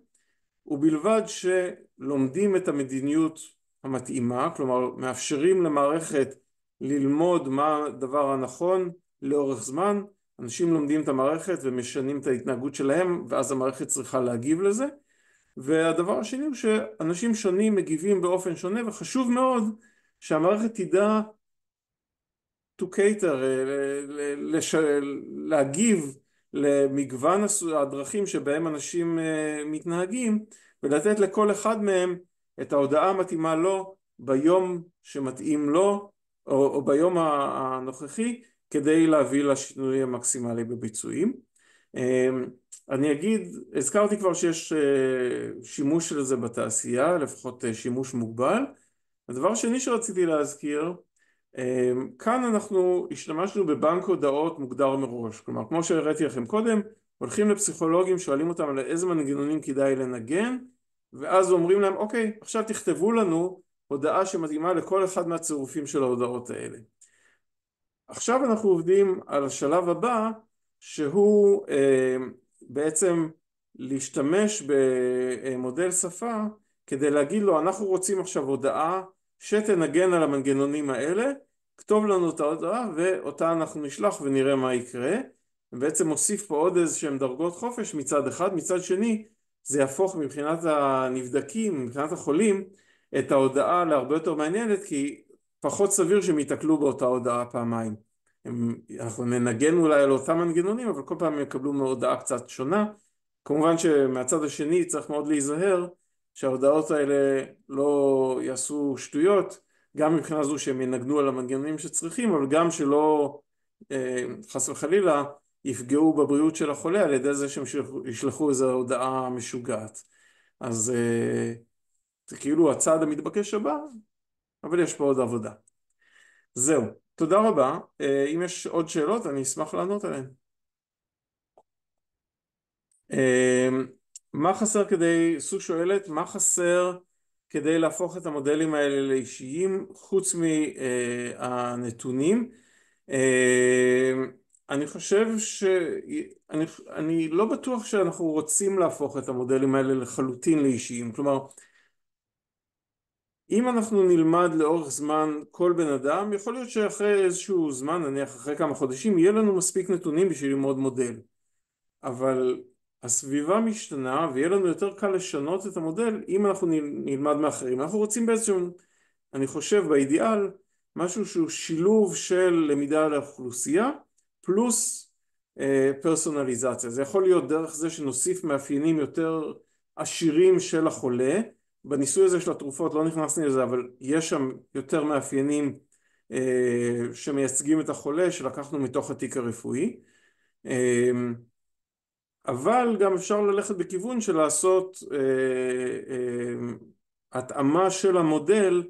ובלבד שלומדים את המדיניות המתאימה כלומר מאפשרים למערכת ללמוד מה הדבר הנכון לאורך זמן אנשים לומדים את המערכת ומשנים את ההתנהגות שלהם ואז המערכת צריכה להגיב לזה והדבר השני הוא שאנשים שונים מגיבים באופן שונה וחשוב מאוד שהמערכת תדע to cater, אה, להגיב למגוון הדרכים שבהם אנשים אה, מתנהגים ולתת לכל אחד מהם את ההודעה המתאימה לו ביום שמתאים לו או, או ביום הנוכחי כדי להביא לשינוי המקסימלי בביצועים. אמ, אני אגיד, הזכרתי כבר שיש אה, שימוש של זה בתעשייה, לפחות אה, שימוש מוגבל. הדבר שני שרציתי להזכיר, אמ, כאן אנחנו השתמשנו בבנק הודעות מוגדר מראש, כלומר כמו שהראיתי לכם קודם, הולכים לפסיכולוגים, שואלים אותם על איזה מנגנונים כדאי לנגן, ואז אומרים להם, אוקיי, עכשיו תכתבו לנו הודעה שמתאימה לכל אחד מהצירופים של ההודעות האלה. עכשיו אנחנו עובדים על השלב הבא שהוא אה, בעצם להשתמש במודל שפה כדי להגיד לו אנחנו רוצים עכשיו הודעה שתנגן על המנגנונים האלה, כתוב לנו את ההודעה ואותה אנחנו נשלח ונראה מה יקרה. בעצם מוסיף פה עוד איזה שהם דרגות חופש מצד אחד, מצד שני זה יהפוך מבחינת הנבדקים, מבחינת החולים, את ההודעה להרבה יותר מעניינת כי פחות סביר שהם ייתקלו באותה הודעה פעמיים. הם, אנחנו ננגן אולי על אותם מנגנונים, אבל כל פעם הם יקבלו מהודעה קצת שונה. כמובן שמהצד השני צריך מאוד להיזהר שההודעות האלה לא יעשו שטויות, גם מבחינה זו שהם ינגנו על המנגנונים שצריכים, אבל גם שלא, אה, חס וחלילה, יפגעו בבריאות של החולה על ידי זה שהם ישלחו איזו הודעה משוגעת. אז אה, זה כאילו הצעד המתבקש הבא, אבל יש פה עוד עבודה. זהו, תודה רבה. אה, אם יש עוד שאלות, אני אשמח לענות עליהן. אמ, מה חסר כדי, סוג שואלת, מה חסר כדי להפוך את המודלים האלה לאישיים חוץ מהנתונים? אה, אמ, אני חושב ש... אני, אני לא בטוח שאנחנו רוצים להפוך את המודלים האלה לחלוטין לאישיים, כלומר אם אנחנו נלמד לאורך זמן כל בן אדם, יכול להיות שאחרי איזשהו זמן, נניח אחרי כמה חודשים, יהיה לנו מספיק נתונים בשביל ללמוד מודל. אבל הסביבה משתנה ויהיה לנו יותר קל לשנות את המודל אם אנחנו נלמד מאחרים. אנחנו רוצים באיזשהו, אני חושב באידיאל, משהו שהוא שילוב של למידה על האוכלוסייה פלוס אה, פרסונליזציה. זה יכול להיות דרך זה שנוסיף מאפיינים יותר עשירים של החולה בניסוי הזה של התרופות לא נכנסתי לזה, אבל יש שם יותר מאפיינים אה, שמייצגים את החולה שלקחנו מתוך התיק הרפואי. אה, אבל גם אפשר ללכת בכיוון של לעשות אה, אה, התאמה של המודל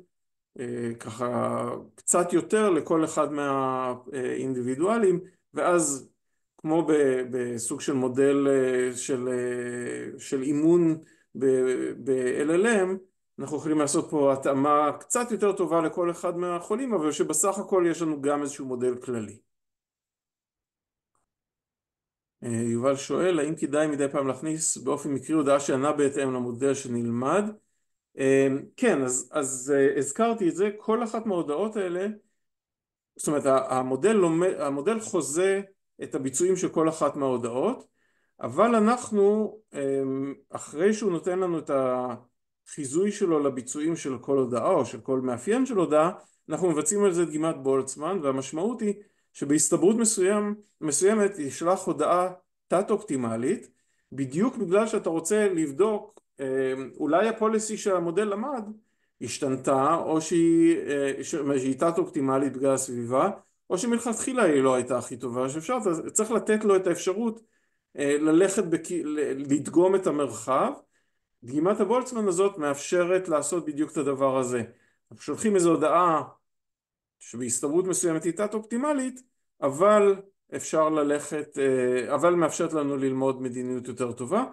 אה, ככה קצת יותר לכל אחד מהאינדיבידואלים ואז כמו בסוג של מודל אה, של, אה, של אימון ב-LLM, אנחנו יכולים לעשות פה התאמה קצת יותר טובה לכל אחד מהחולים, אבל שבסך הכל יש לנו גם איזשהו מודל כללי. אה, יובל שואל, האם כדאי מדי פעם להכניס באופן מקרי הודעה שענה בהתאם למודל שנלמד? אה, כן, אז, אז אה, הזכרתי את זה, כל אחת מההודעות האלה, זאת אומרת המודל, לומד, המודל חוזה את הביצועים של כל אחת מההודעות, אבל אנחנו, אמ, אחרי שהוא נותן לנו את החיזוי שלו לביצועים של כל הודעה או של כל מאפיין של הודעה, אנחנו מבצעים על זה דגימת בולצמן, והמשמעות היא שבהסתברות מסוים, מסוימת ישלח הודעה תת-אופטימלית, בדיוק בגלל שאתה רוצה לבדוק אמ, אולי הפוליסי שהמודל למד השתנתה, או שהיא, אה, שהיא תת-אופטימלית בגלל הסביבה, או שמלכתחילה היא לא הייתה הכי טובה שאפשר, צריך לתת לו את האפשרות אה, ללכת, בק... לדגום את המרחב. דגימת הבולצמן הזאת מאפשרת לעשות בדיוק את הדבר הזה. אנחנו שולחים איזו הודעה שבהסתברות מסוימת היא תת אופטימלית, אבל אפשר ללכת, אה, אבל מאפשרת לנו ללמוד מדיניות יותר טובה.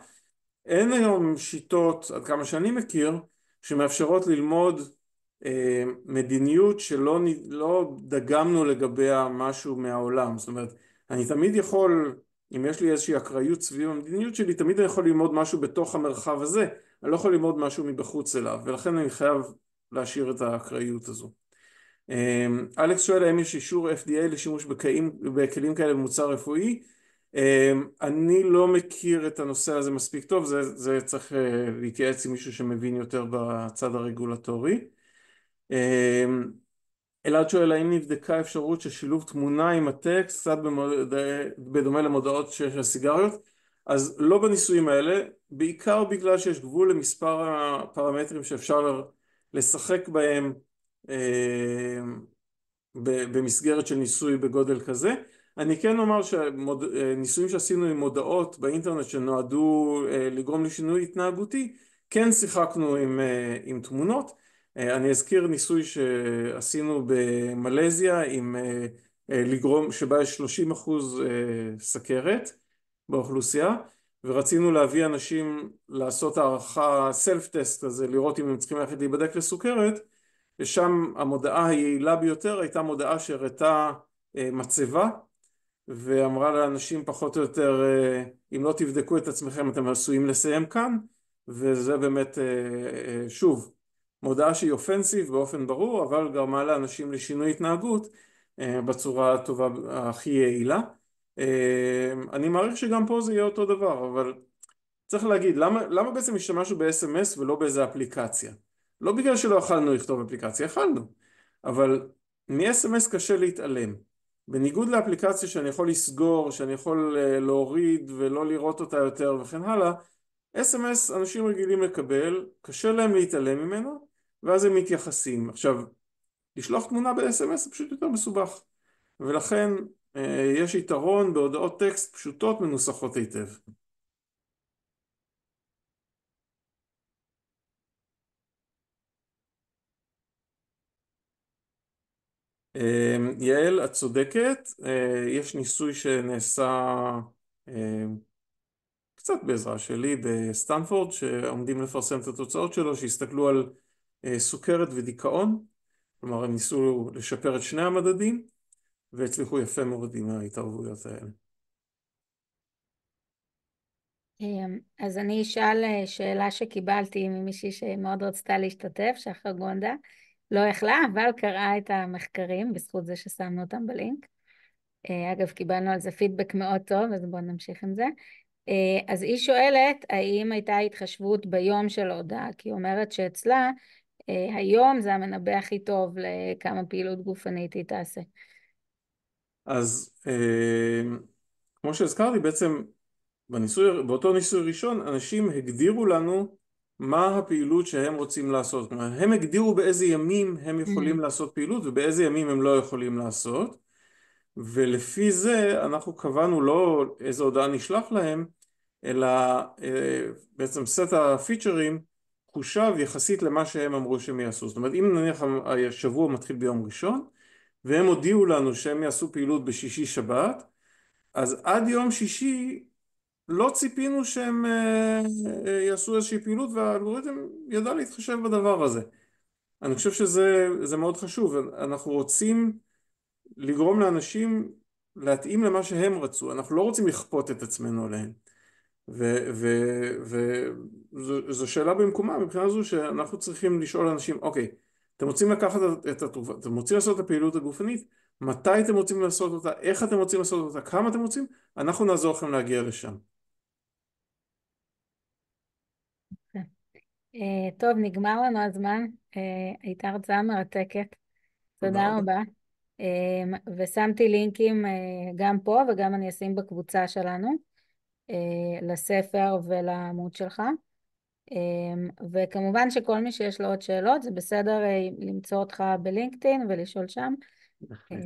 אין היום שיטות, עד כמה שאני מכיר, שמאפשרות ללמוד אה, מדיניות שלא לא דגמנו לגביה משהו מהעולם. זאת אומרת, אני תמיד יכול אם יש לי איזושהי אקראיות סביב המדיניות שלי, תמיד אני יכול ללמוד משהו בתוך המרחב הזה, אני לא יכול ללמוד משהו מבחוץ אליו, ולכן אני חייב להשאיר את האקראיות הזו. אמ, אלכס שואל האם יש אישור FDA לשימוש בכלים, בכלים כאלה במוצר רפואי? אמ, אני לא מכיר את הנושא הזה מספיק טוב, זה, זה צריך אה, להתייעץ עם מישהו שמבין יותר בצד הרגולטורי. אמ, אלעד שואל האם נבדקה אפשרות של שילוב תמונה עם הטקסט קצת במוד... בדומה למודעות של הסיגריות אז לא בניסויים האלה בעיקר בגלל שיש גבול למספר הפרמטרים שאפשר לשחק בהם אה, במסגרת של ניסוי בגודל כזה אני כן אומר שניסויים שעשינו עם מודעות באינטרנט שנועדו אה, לגרום לשינוי התנהגותי כן שיחקנו עם, אה, עם תמונות אה, אני אזכיר ניסוי שעשינו במלזיה עם אה, אה, לגרום, שבה יש 30 אחוז סכרת באוכלוסייה ורצינו להביא אנשים לעשות הערכה סלף טסט הזה לראות אם הם צריכים ללכת להיבדק לסוכרת ושם המודעה היעילה ביותר הייתה מודעה שהראתה מצבה ואמרה לאנשים פחות או יותר אם לא תבדקו את עצמכם אתם עשויים לסיים כאן וזה באמת שוב מודעה שהיא אופנסיב באופן ברור, אבל גרמה לאנשים לשינוי התנהגות אה, בצורה הטובה, הכי יעילה. אה, אני מעריך שגם פה זה יהיה אותו דבר, אבל צריך להגיד, למה, למה בעצם השתמשנו ב-SMS ולא באיזה אפליקציה? לא בגלל שלא יכלנו לכתוב אפליקציה, יכלנו, אבל מ-SMS קשה להתעלם. בניגוד לאפליקציה שאני יכול לסגור, שאני יכול אה, להוריד ולא לראות אותה יותר וכן הלאה, אס.אם.אס אנשים רגילים לקבל, קשה להם להתעלם ממנו, ואז הם מתייחסים. עכשיו, לשלוח תמונה ב-SMS זה פשוט יותר מסובך, ולכן אה, יש יתרון בהודעות טקסט פשוטות מנוסחות היטב. אמ, יעל, את צודקת, אה, יש ניסוי שנעשה אה, קצת בעזרה שלי בסטנפורד, שעומדים לפרסם את התוצאות שלו, שהסתכלו על אה, סוכרת ודיכאון, כלומר הם ניסו לשפר את שני המדדים והצליחו יפה מאוד עם ההתערבויות האלה. אמ, אז אני אשאל אה, שאלה שקיבלתי ממישהי שמאוד רצתה להשתתף, שחר גונדה, לא יכלה, אבל קראה את המחקרים בזכות זה ששמנו אותם בלינק. אה, אגב, קיבלנו על זה פידבק מאוד טוב, אז בואו נמשיך עם זה. אז היא שואלת, האם הייתה התחשבות ביום של ההודעה? כי היא אומרת שאצלה אה, היום זה המנבא הכי טוב לכמה פעילות גופנית היא תעשה. אז אה, כמו שהזכרתי בעצם בניסוי, באותו ניסוי ראשון אנשים הגדירו לנו מה הפעילות שהם רוצים לעשות. כלומר, הם הגדירו באיזה ימים הם יכולים mm. לעשות פעילות ובאיזה ימים הם לא יכולים לעשות, ולפי זה אנחנו קבענו לא איזה הודעה נשלח להם, אלא אה, בעצם סט הפיצ'רים חושב יחסית למה שהם אמרו שהם יעשו. זאת אומרת אם נניח השבוע מתחיל ביום ראשון והם הודיעו לנו שהם יעשו פעילות בשישי שבת אז עד יום שישי לא ציפינו שהם אה, אה, יעשו איזושהי פעילות והאלגוריתם ידע להתחשב בדבר הזה. אני חושב שזה מאוד חשוב, אנחנו רוצים לגרום לאנשים להתאים למה שהם רצו, אנחנו לא רוצים לכפות את עצמנו עליהם. וזו שאלה במקומה מבחינה זו שאנחנו צריכים לשאול אנשים, אוקיי, אתם רוצים לקחת את התרופה, אתם רוצים לעשות את הפעילות הגופנית, מתי אתם רוצים לעשות אותה, איך אתם רוצים לעשות אותה, כמה אתם רוצים, אנחנו נעזור לכם להגיע לשם. כן. אה, טוב, נגמר לנו הזמן. הייתה הרצאה מרתקת. תודה רבה. אה, ושמתי לינקים אה, גם פה וגם אני אשים בקבוצה שלנו. אה, לספר ולעמוד שלך. אמ, וכמובן שכל מי שיש לו עוד שאלות, זה בסדר אה, למצוא אותך בלינקדאין ולשאול שם. אמ,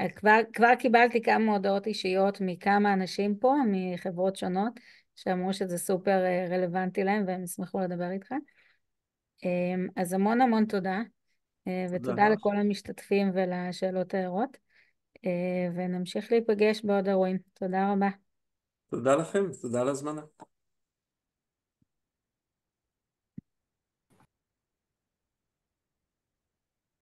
אה, כבר, כבר קיבלתי כמה הודעות אישיות מכמה אנשים פה, מחברות שונות, שאמרו שזה סופר רלוונטי להם והם ישמחו לדבר איתך. אמ, אז המון המון תודה, ותודה לכל המשתתפים ולשאלות הערות, ונמשיך להיפגש בעוד אירועים. תודה רבה. תודה לכם, תודה על ההזמנה.